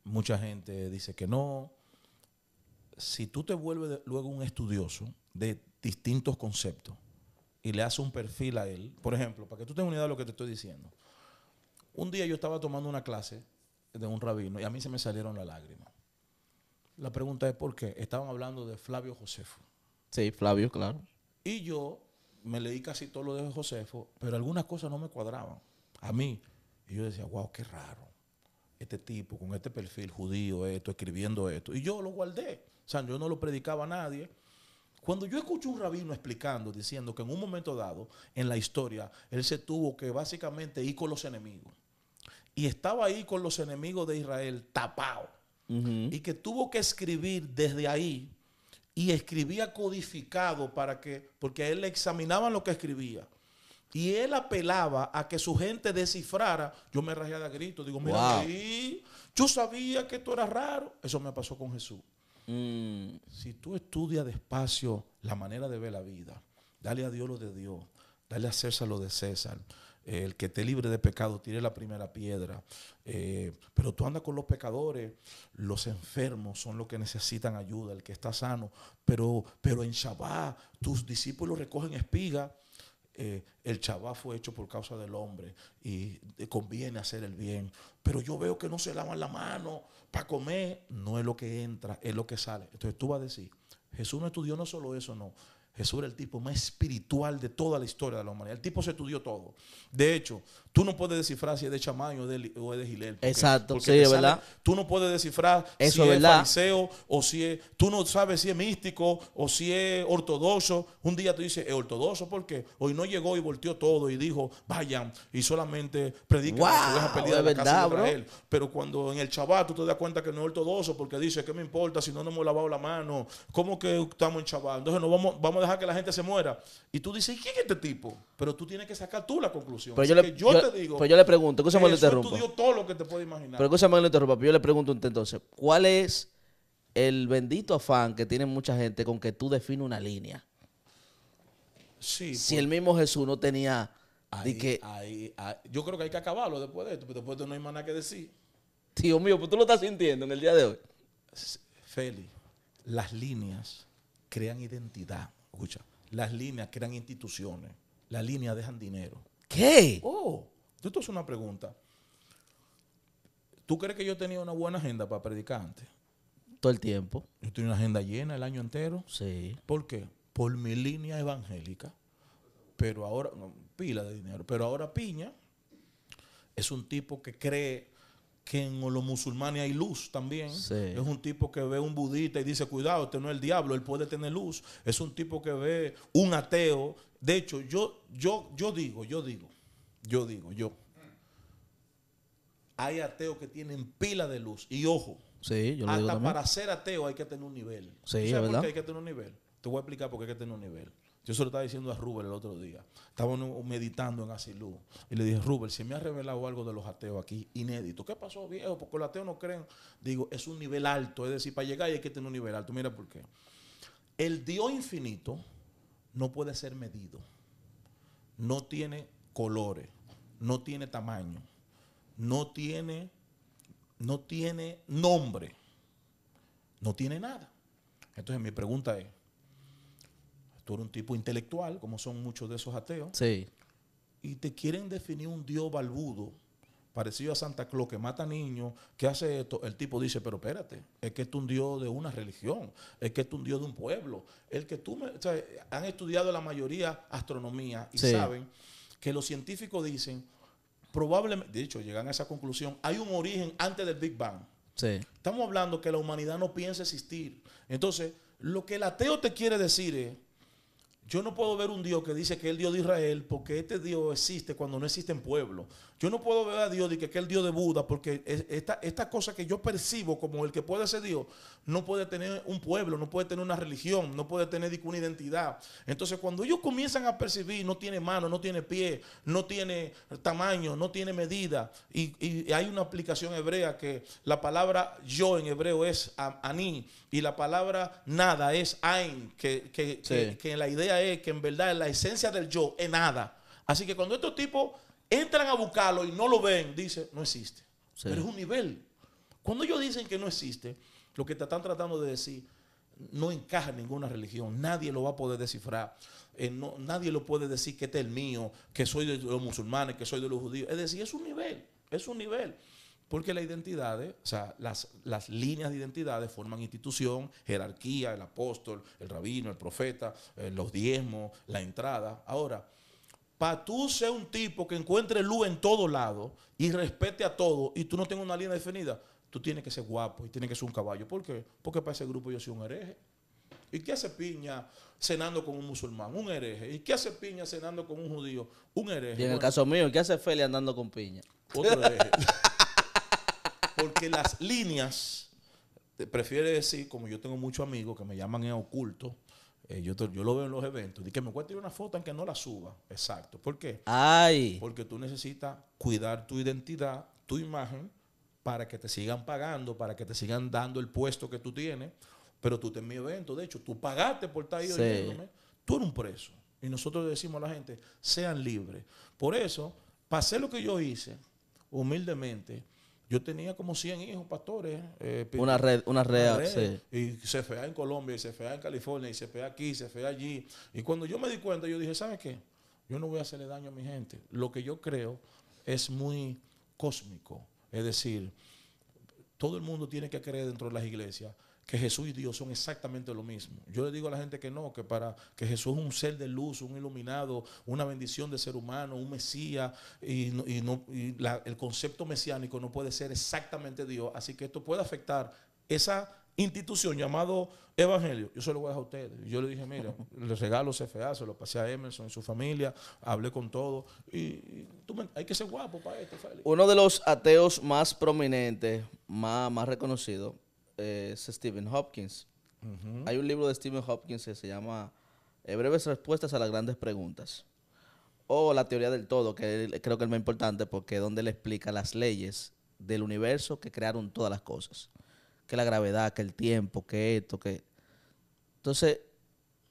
Mucha gente dice que no. Si tú te vuelves luego un estudioso de distintos conceptos y le haces un perfil a él, por ejemplo, para que tú tengas una idea de lo que te estoy diciendo. Un día yo estaba tomando una clase de un rabino y a mí se me salieron las lágrimas. La pregunta es por qué. Estaban hablando de Flavio Josefo. Sí, Flavio, claro. Y yo me leí casi todo lo de Josefo, pero algunas cosas no me cuadraban a mí. Y yo decía, wow, qué raro. Este tipo con este perfil judío, esto, escribiendo esto. Y yo lo guardé. O sea, yo no lo predicaba a nadie. Cuando yo escucho un rabino explicando, diciendo que en un momento dado en la historia él se tuvo que básicamente ir con los enemigos y estaba ahí con los enemigos de Israel, tapado, y que tuvo que escribir desde ahí y escribía codificado para que, porque a él le examinaban lo que escribía. Y él apelaba a que su gente descifrara. Yo me rajé de grito. Digo, mira, yo sabía que esto era raro. Eso me pasó con Jesús. Mm. Si tú estudias despacio la manera de ver la vida, dale a Dios lo de Dios, dale a César lo de César el que esté libre de pecado, tire la primera piedra. Eh, pero tú andas con los pecadores, los enfermos son los que necesitan ayuda, el que está sano. Pero, pero en Shabbat tus discípulos recogen espiga eh, el Shabbat fue hecho por causa del hombre y conviene hacer el bien. Pero yo veo que no se lavan la mano para comer. No es lo que entra, es lo que sale. Entonces tú vas a decir, Jesús no estudió no solo eso, no. Jesús era el tipo más espiritual de toda la historia de la humanidad. El tipo se estudió todo. De hecho, tú no puedes descifrar si es de Chamán o de, o de Gilel. Exacto, sí, verdad. Tú no puedes descifrar si es, fariseo o si es. Tú no sabes si es místico o si es ortodoxo. Un día tú dices, es ortodoxo porque hoy no llegó y volteó todo y dijo, vayan y solamente predica. la Pero cuando en el chaval tú te das cuenta que no es ortodoxo porque dice, ¿qué me importa si no nos hemos lavado la mano? ¿Cómo que estamos en chaval? Entonces no vamos, vamos a que la gente se muera. Y tú dices, quién es este tipo? Pero tú tienes que sacar tú la conclusión. Pero yo, le, te digo. yo le pregunto, que todo lo que te puedes imaginar. Pero que interrumpa, yo le pregunto entonces, ¿cuál es el bendito afán que tiene mucha gente con que tú defines una línea? Sí. Si pues. el mismo Jesús no tenía. Ahí, que, yo creo que hay que acabarlo después de esto, pero después de no hay más nada que decir. Tío mío, pues tú lo estás sintiendo en el día de hoy. Feli, las líneas crean identidad. Escucha, las líneas crean instituciones, las líneas dejan dinero. ¿Qué? Oh, esto es una pregunta. ¿Tú crees que yo tenía una buena agenda para predicar antes? Todo el tiempo. Yo tenía una agenda llena el año entero. Sí. ¿Por qué? Por mi línea evangélica. Pero ahora, pila de dinero. Pero ahora Piña es un tipo que cree que en los musulmanes hay luz también. Es un tipo que ve un budista y dice, cuidado, este no es el diablo, él puede tener luz. Es un tipo que ve un ateo. De hecho, yo, yo, yo digo, yo digo, yo digo, yo. Hay ateos que tienen pila de luz. Y ojo, sí, hasta para ser ateo hay que tener un nivel. Sí, ¿Sabes por qué hay que tener un nivel? Te voy a explicar por qué hay que tener un nivel. Yo se lo estaba diciendo a Rubén el otro día. Estábamos meditando en Asilú. Y le dije, Rubel, si me ha revelado algo de los ateos aquí, inédito. ¿Qué pasó, viejo? Porque los ateos no creen. Digo, es un nivel alto. Es decir, para llegar hay que tener un nivel alto. Mira por qué. El Dios infinito no puede ser medido. No tiene colores. No tiene tamaño. No tiene, no tiene nombre. No tiene nada. Entonces mi pregunta es, tú eres un tipo intelectual, como son muchos de esos ateos. Sí. Y te quieren definir un Dios balbudo, parecido a Santa Claus, que mata niños, que hace esto. El tipo dice, pero espérate, es que es un Dios de una religión, es que es un Dios de un pueblo. El que tú me, han estudiado la mayoría astronomía y saben que los científicos dicen, probablemente, de hecho, llegan a esa conclusión, hay un origen antes del Big Bang. Sí. Estamos hablando que la humanidad no piensa existir. Entonces, lo que el ateo te quiere decir es, yo no puedo ver un Dios que dice que es el Dios de Israel porque este Dios existe cuando no existe un pueblo. Yo no puedo ver a Dios y que es el Dios de Buda porque esta, cosa que yo percibo como el que puede ser Dios no puede tener un pueblo, no puede tener una religión, no puede tener una identidad. Entonces cuando ellos comienzan a percibir, no tiene mano, no tiene pie, no tiene tamaño, no tiene medida. Y, y hay una aplicación hebrea que la palabra yo en hebreo es aní y la palabra nada es ein, que, la idea es que en verdad es la esencia del yo es nada. Así que cuando estos tipos entran a buscarlo y no lo ven, dice, no existe. Pero es un nivel. Cuando ellos dicen que no existe, lo que te están tratando de decir no encaja en ninguna religión. Nadie lo va a poder descifrar. Eh, no, nadie lo puede decir que este es el mío, que soy de los musulmanes, que soy de los judíos. Es decir, es un nivel, es un nivel. Porque las identidades, o sea, las, las líneas de identidades forman institución, jerarquía, el apóstol, el rabino, el profeta, eh, los diezmos, la entrada. Ahora, para tú ser un tipo que encuentre luz en todos lados y respete a todo y tú no tengas una línea definida, tú tienes que ser guapo y tienes que ser un caballo. ¿Por qué? Porque para ese grupo yo soy un hereje. ¿Y qué hace piña cenando con un musulmán? Un hereje. ¿Y qué hace piña cenando con un judío? Un hereje. Y en el caso mío, ¿qué hace Feli andando con piña? Otro hereje. Porque las líneas, prefiere decir, como yo tengo muchos amigos que me llaman en oculto, eh, yo, yo, lo veo en los eventos. Y que me cuente una foto en que no la suba. Exacto. ¿Por qué? Porque tú necesitas cuidar tu identidad, tu imagen, para que te sigan pagando, para que te sigan dando el puesto que tú tienes. Pero tú te en mi evento. De hecho, tú pagaste por estar ahí oyéndome. Tú eres un preso. Y nosotros le decimos a la gente, sean libres. Por eso, pasé lo que yo hice, humildemente, yo tenía como 100 hijos pastores. Eh, una red, una red, y se sí. Y en Colombia, y se fue en California, y se fue aquí, y fue allí. Y cuando yo me di cuenta, yo dije, ¿sabes qué? Yo no voy a hacerle daño a mi gente. Lo que yo creo es muy cósmico. Es decir, todo el mundo tiene que creer dentro de las iglesias que Jesús y Dios son exactamente lo mismo. Yo le digo a la gente que no, que para que Jesús es un ser de luz, un iluminado, una bendición de ser humano, un Mesías, y, el concepto mesiánico no puede ser exactamente Dios. Así que esto puede afectar esa institución llamado Evangelio. Yo se lo voy a dejar a ustedes. Yo le dije, mira, le regalo CFA, se lo pasé a Emerson y su familia, hablé con todo. Y, hay que ser guapo para esto, Uno de los ateos más prominentes, más, más reconocido, es Stephen Hopkins. Hay un libro de Stephen Hopkins que se llama eh, Breves Respuestas a las Grandes Preguntas. O la teoría del todo, que creo que es más importante porque es donde le explica las leyes del universo que crearon todas las cosas. Que la gravedad, que el tiempo, que esto, que... Entonces,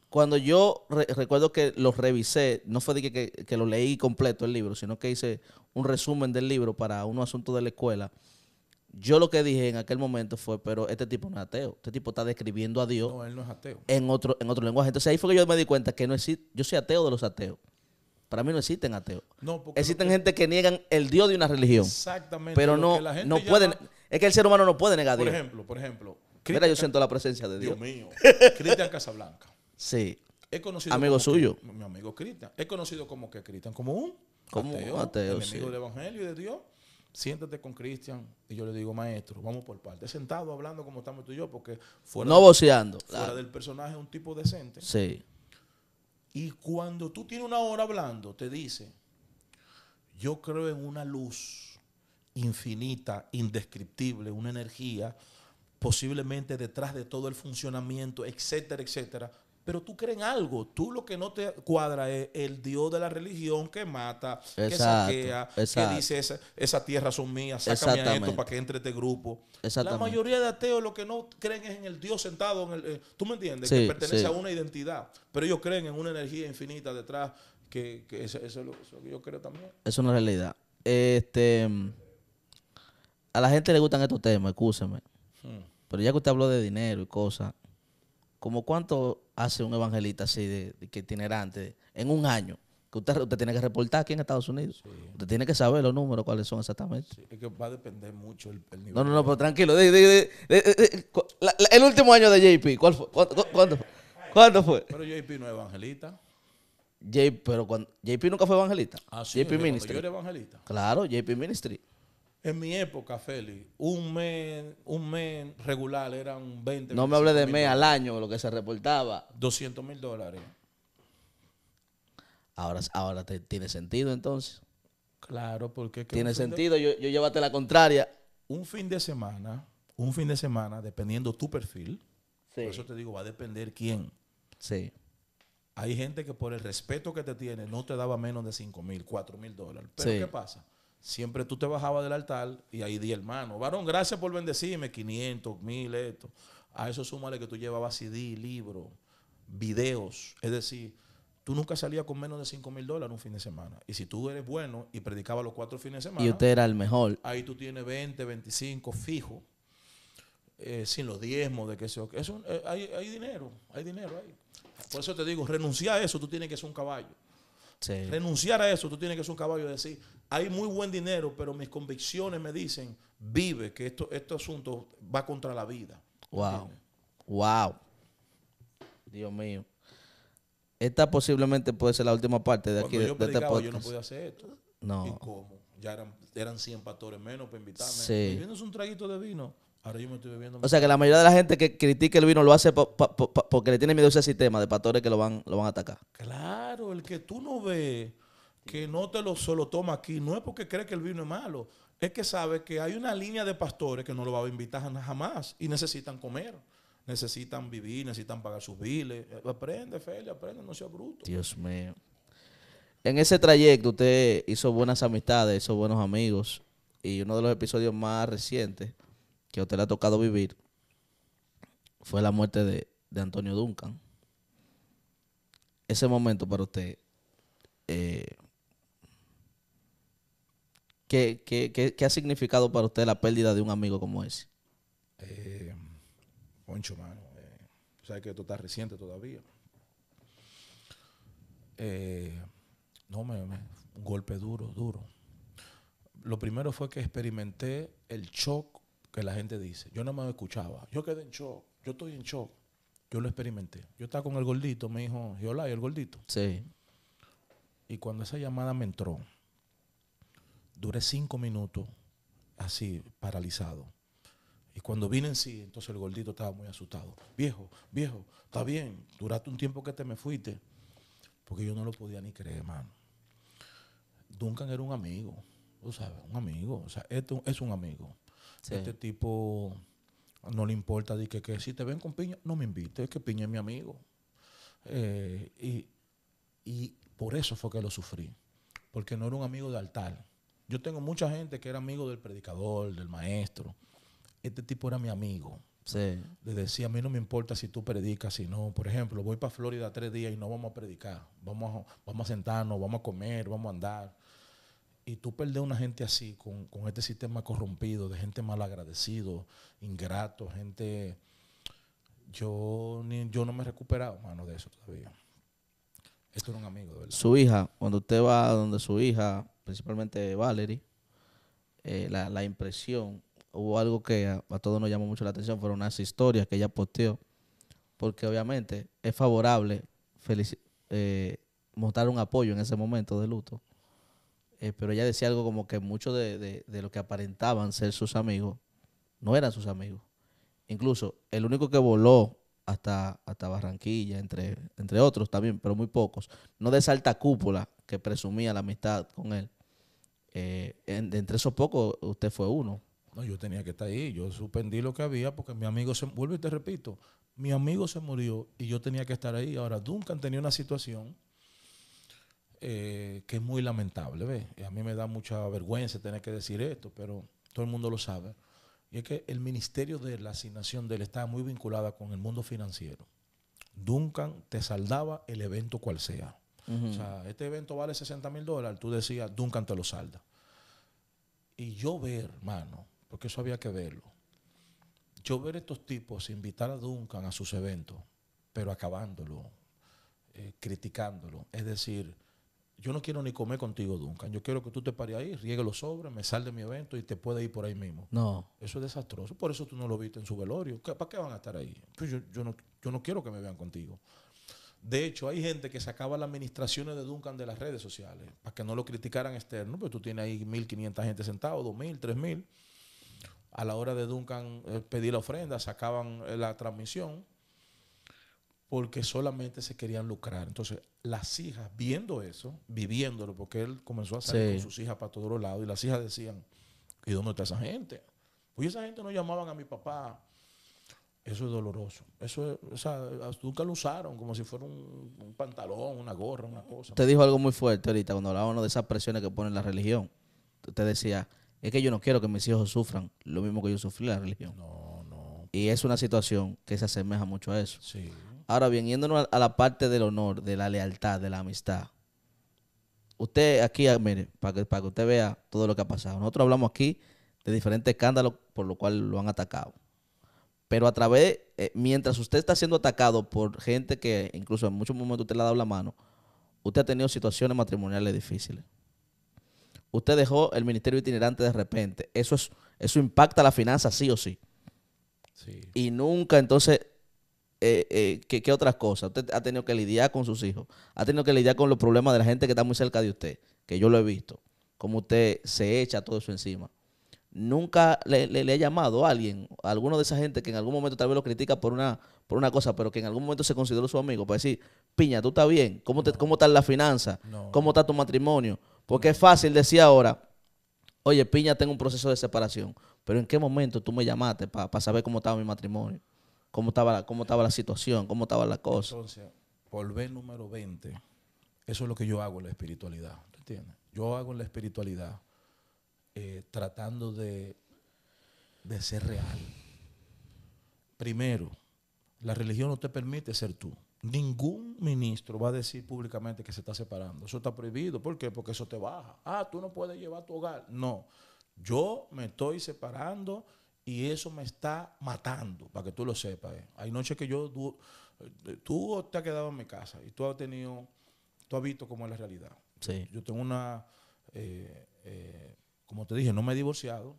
cuando yo recuerdo que lo revisé, no fue de que, que, que, lo leí completo el libro, sino que hice un resumen del libro para un asunto de la escuela yo lo que dije en aquel momento fue, pero este tipo no es ateo. Este tipo está describiendo a Dios. No, él no es ateo. En otro, en otro lenguaje. Entonces ahí fue que yo me di cuenta que no existe. Yo soy ateo de los ateos. Para mí no existen ateos. No, existen gente que niegan el Dios de una religión. Exactamente. Pero no, no pueden. Es que el ser humano no puede negar a Dios. Por ejemplo, por ejemplo. Mira, yo siento la presencia de Dios. Dios mío. Cristian Casablanca. Sí. amigo suyo. mi amigo Cristian. He conocido como que Cristian, como un como ateo, ateo enemigo del Evangelio y de Dios siéntate con Cristian y yo le digo, maestro, vamos por parte. Sentado hablando como estamos tú y yo, porque fuera, no del personaje es un tipo decente. Sí. Y cuando tú tienes una hora hablando, te dice, yo creo en una luz infinita, indescriptible, una energía posiblemente detrás de todo el funcionamiento, etcétera, etcétera, pero tú crees en algo. Tú lo que no te cuadra es el Dios de la religión que mata, que saquea, que dice esa, esa tierra son mías, sácame a esto para que entre este grupo. La mayoría de ateos lo que no creen es en el Dios sentado, en el, eh, tú me entiendes, que pertenece a una identidad, pero ellos creen en una energía infinita detrás, que, que eso, es lo, que yo creo también. Es una realidad. Este, a la gente le gustan estos temas, escúchame. Hmm. Pero ya que usted habló de dinero y cosas, ¿Cómo cuánto hace un evangelista así de, itinerante en un año? Que usted, tiene que reportar aquí en Estados Unidos. Usted tiene que saber los números, cuáles son exactamente. es que va a depender mucho el, el nivel. No, no, no, pero tranquilo. el último año de JP, ¿cuál fue? ¿Cuándo fue? Pero JP no es evangelista. pero JP nunca fue evangelista. Ah, sí, JP Ministry. Yo era evangelista. Claro, JP Ministry. En mi época, Feli, un mes, un mes regular eran 20. No me hable de mes al año, lo que se reportaba. 200 mil dólares. Ahora, ahora tiene sentido entonces. Claro, porque... Tiene sentido, yo, yo llévate la contraria. Un fin de semana, un fin de semana, dependiendo tu perfil, sí. por eso te digo, va a depender quién. Sí. Hay gente que por el respeto que te tiene no te daba menos de 5 mil, 4 mil dólares. Pero ¿qué pasa? siempre tú te bajabas del altar y ahí di hermano, varón, gracias por bendecirme, 500, 1000, esto. A eso súmale que tú llevabas CD, libro, videos. Es decir, tú nunca salías con menos de 5 mil dólares un fin de semana. Y si tú eres bueno y predicabas los cuatro fines de semana. Y usted era el mejor. Ahí tú tienes 20, 25 fijo. Eh, sin los diezmos de que se... Eso, eh, hay, dinero, hay dinero ahí. Por eso te digo, renunciar a eso, tú tienes que ser un caballo. Renunciar a eso, tú tienes que ser un caballo y decir, hay muy buen dinero, pero mis convicciones me dicen, vive, que esto, este asunto va contra la vida. Wow. Wow. Dios mío. Esta posiblemente puede ser la última parte de aquí. Este yo, no podía hacer esto. No. Ya eran, eran 100 pastores menos para invitarme. Sí. un traguito de vino. Ahora yo me estoy bebiendo. O sea que la mayoría de la gente que critica el vino lo hace porque le tiene miedo ese sistema de pastores que lo van, lo van a atacar. Claro, el que tú no ves que no te lo solo toma aquí, no es porque cree que el vino es malo, es que sabe que hay una línea de pastores que no lo va a invitar jamás y necesitan comer, necesitan vivir, necesitan pagar sus biles. Eh, aprende, Feli, aprende, no seas bruto. Dios mío. En ese trayecto usted hizo buenas amistades, hizo buenos amigos y uno de los episodios más recientes que a usted le ha tocado vivir fue la muerte de, Antonio Duncan. Ese momento para usted... Eh, ¿Qué, ha significado para usted la pérdida de un amigo como ese? poncho, eh, mano. Eh, sabes que esto está reciente todavía. Eh, no, me, un golpe duro, duro. Lo primero fue que experimenté el shock que la gente dice. Yo no me escuchaba. Yo quedé en shock. Yo estoy en shock. Yo lo experimenté. Yo estaba con el gordito, me dijo, y el gordito. Sí. Y cuando esa llamada me entró, duré cinco minutos así, paralizado. Y cuando vine en sí, entonces el gordito estaba muy asustado. Viejo, viejo, está bien, duraste un tiempo que te me fuiste. Porque yo no lo podía ni creer, hermano. Duncan era un amigo, tú sabes, un amigo. O sea, esto es un amigo. Este tipo no le importa de que, si te ven con piña, no me invites, es que piña es mi amigo. Eh, y, y por eso fue que lo sufrí. Porque no era un amigo de altar. Yo tengo mucha gente que era amigo del predicador, del maestro. Este tipo era mi amigo. Sí. Le decía, a mí no me importa si tú predicas, si no. Por ejemplo, voy para Florida tres días y no vamos a predicar. Vamos a, sentarnos, vamos a comer, vamos a andar. Y tú perder una gente así, con, este sistema corrompido, de gente mal agradecido, ingrato, gente... Yo, ni, yo no me he recuperado, mano, de eso todavía. Esto era un amigo, de verdad. Su hija, cuando usted va donde su hija, principalmente Valerie, eh, la, impresión, hubo algo que a, todos nos llamó mucho la atención, fueron unas historias que ella posteó, porque obviamente es favorable eh, mostrar un apoyo en ese momento de luto, eh, pero ella decía algo como que muchos de, de, lo que aparentaban ser sus amigos no eran sus amigos. Incluso el único que voló hasta, hasta Barranquilla, entre, entre otros también, pero muy pocos. No de esa alta cúpula que presumía la amistad con él. Eh, entre esos pocos, usted fue uno. No, yo tenía que estar ahí. Yo suspendí lo que había porque mi amigo se. Vuelvo y te repito, mi amigo se murió y yo tenía que estar ahí. Ahora, Duncan tenía una situación eh, que es muy lamentable, a mí me da mucha vergüenza tener que decir esto, pero todo el mundo lo sabe. Y es que el Ministerio de la Asignación del estaba muy vinculada con el mundo financiero. Duncan te saldaba el evento cual sea. O sea, este evento vale 60 mil dólares. Tú decías, Duncan te lo salda. Y yo ver, hermano, porque eso había que verlo. Yo ver estos tipos invitar a Duncan a sus eventos, pero acabándolo, eh, criticándolo. Es decir, yo no quiero ni comer contigo, Duncan. Yo quiero que tú te pares ahí, riegue los sobres, me sal de mi evento y te puedes ir por ahí mismo. No. Eso es desastroso. Por eso tú no lo viste en su velorio. ¿Para qué van a estar ahí? Pues yo, yo, no, yo no quiero que me vean contigo. De hecho, hay gente que sacaba las administraciones de Duncan de las redes sociales para que no lo criticaran externo, pero tú tienes ahí 1.500 gente sentado, 2.000, 3.000. A la hora de Duncan eh, pedir la ofrenda, sacaban eh, la transmisión porque solamente se querían lucrar. Entonces, las hijas, viendo eso, viviéndolo, porque él comenzó a salir con sus hijas para todos los lados, y las hijas decían, ¿y dónde está esa gente? Pues esa gente no llamaban a mi papá, eso es doloroso. Eso, o sea, nunca lo usaron como si fuera un, pantalón, una gorra, una cosa. Usted dijo algo muy fuerte ahorita cuando hablábamos de esas presiones que pone la religión. Usted decía, es que yo no quiero que mis hijos sufran lo mismo que yo sufrí la religión. No, no. Y es una situación que se asemeja mucho a eso. Sí. Ahora bien, a la parte del honor, de la lealtad, de la amistad. Usted aquí, ah, mire, para para que usted vea todo lo que ha pasado. Nosotros hablamos aquí de diferentes escándalos por los cuales lo han atacado pero a través, eh, mientras usted está siendo atacado por gente que incluso en muchos momentos usted le ha dado la mano, usted ha tenido situaciones matrimoniales difíciles. Usted dejó el ministerio itinerante de repente. Eso, es, eso impacta la finanza sí o sí. Y nunca entonces, eh, eh, ¿qué, ¿qué otras cosas? Usted ha tenido que lidiar con sus hijos. Ha tenido que lidiar con los problemas de la gente que está muy cerca de usted, que yo lo he visto. Como usted se echa todo eso encima nunca le, le, he llamado a alguien, a alguno de esa gente que en algún momento tal vez lo critica por una, por una cosa, pero que en algún momento se consideró su amigo, para decir, piña, tú estás bien, ¿cómo, te, cómo está la finanza? ¿Cómo está tu matrimonio? Porque es fácil decir ahora, oye, piña, tengo un proceso de separación, pero ¿en qué momento tú me llamaste para saber cómo estaba mi matrimonio? ¿Cómo estaba, la, estaba la situación? ¿Cómo estaba la cosa? Entonces, volver número 20, eso es lo que yo hago en la espiritualidad, entiendes? Yo hago en la espiritualidad eh, tratando de, de ser real. Primero, la religión no te permite ser tú. Ningún ministro va a decir públicamente que se está separando. Eso está prohibido. ¿Por qué? Porque eso te baja. Ah, tú no puedes llevar tu hogar. No. Yo me estoy separando y eso me está matando, para que tú lo sepas. Eh. Hay noches que yo. Eh, tú, te has quedado en mi casa y tú has tenido. Tú has visto cómo es la realidad. Sí. Yo, tengo una como te dije, no me he divorciado,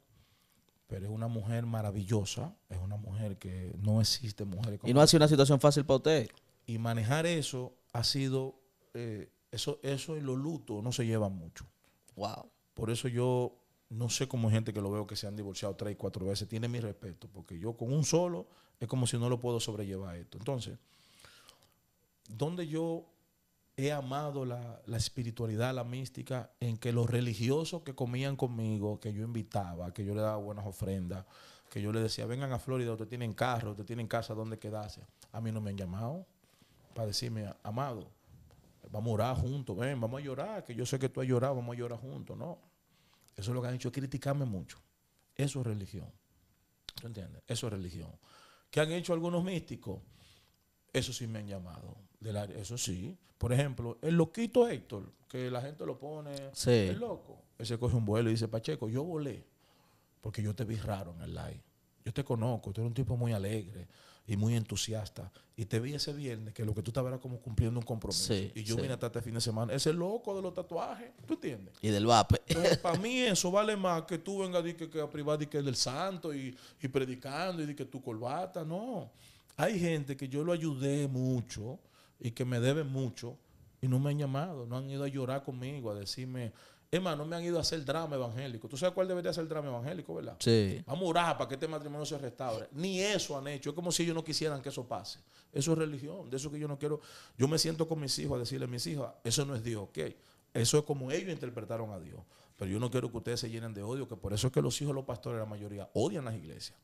pero es una mujer maravillosa, es una mujer que no existe mujer Y no ha sido una situación fácil para usted. Y manejar eso ha sido, eh, eso, eso y los lutos no se lleva mucho. Wow. Por eso yo no sé cómo hay gente que lo veo que se han divorciado tres, cuatro veces, tiene mi respeto, porque yo con un solo es como si no lo puedo sobrellevar esto. Entonces, ¿dónde yo he amado la, espiritualidad, la mística, en que los religiosos que comían conmigo, que yo invitaba, que yo le daba buenas ofrendas, que yo le decía, vengan a Florida, ustedes tienen carro, ustedes tienen casa donde quedarse. A mí no me han llamado para decirme, amado, vamos a orar juntos, ven, vamos a llorar, que yo sé que tú has llorado, vamos a llorar juntos. No, eso es lo que han hecho, criticarme mucho. Eso es religión. ¿Tú entiendes? Eso es religión. ¿Qué han hecho algunos místicos? Eso sí me han llamado eso sí. Por ejemplo, el loquito Héctor, que la gente lo pone sí. el loco. Ese coge un vuelo y dice, Pacheco, yo volé porque yo te vi raro en el live. Yo te conozco, tú eres un tipo muy alegre y muy entusiasta. Y te vi ese viernes que lo que tú estabas era como cumpliendo un compromiso. y yo vine hasta este fin de semana. Ese loco de los tatuajes, ¿tú entiendes? Y del vape. Pues, para mí eso vale más que tú vengas que, a privar que es del santo y, predicando y de que tu corbata. No. Hay gente que yo lo ayudé mucho y que me deben mucho y no me han llamado, no han ido a llorar conmigo, a decirme, Emma, no me han ido a hacer drama evangélico. ¿Tú sabes cuál debería ser el drama evangélico, verdad? Sí. Vamos a orar para que este matrimonio se restaure. Ni eso han hecho. Es como si ellos no quisieran que eso pase. Eso es religión. De eso que yo no quiero. Yo me siento con mis hijos a decirle a mis hijos, eso no es Dios, ¿ok? Eso es como ellos interpretaron a Dios. Pero yo no quiero que ustedes se llenen de odio, que por eso es que los hijos de los pastores, la mayoría, odian las iglesias.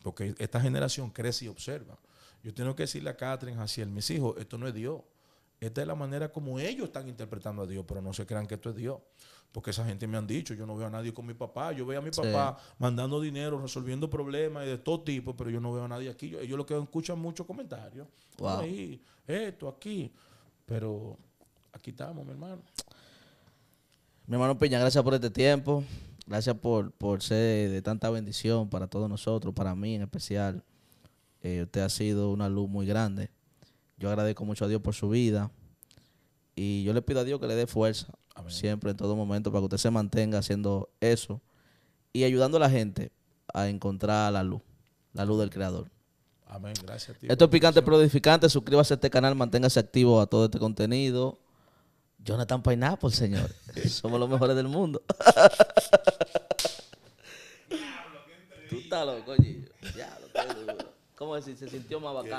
Porque esta generación crece y observa. Yo tengo que decirle a Catherine, a mis hijos, esto no es Dios. Esta es la manera como ellos están interpretando a Dios, pero no se crean que esto es Dios. Porque esa gente me han dicho, yo no veo a nadie con mi papá, yo veo a mi papá mandando dinero, resolviendo problemas y de todo tipo, pero yo no veo a nadie aquí. Yo, ellos lo que escuchan muchos comentarios. Wow. Ahí, esto, aquí. Pero aquí estamos, mi hermano. Mi hermano Peña, gracias por este tiempo. Gracias por, por ser de tanta bendición para todos nosotros, para mí en especial. Eh, usted ha sido una luz muy grande. Yo agradezco mucho a Dios por su vida. Y yo le pido a Dios que le dé fuerza siempre, en todo momento, para que usted se mantenga haciendo eso y ayudando a la gente a encontrar la luz, la luz del Creador. Amén, gracias a ti. Esto es Picante Pero Edificante. Suscríbase a este canal, manténgase activo a todo este contenido. Jonathan Pineapple, señor. Somos los mejores del mundo. Tú estás loco, Ya, lo tengo ¿Cómo decir? Se sintió más bacán.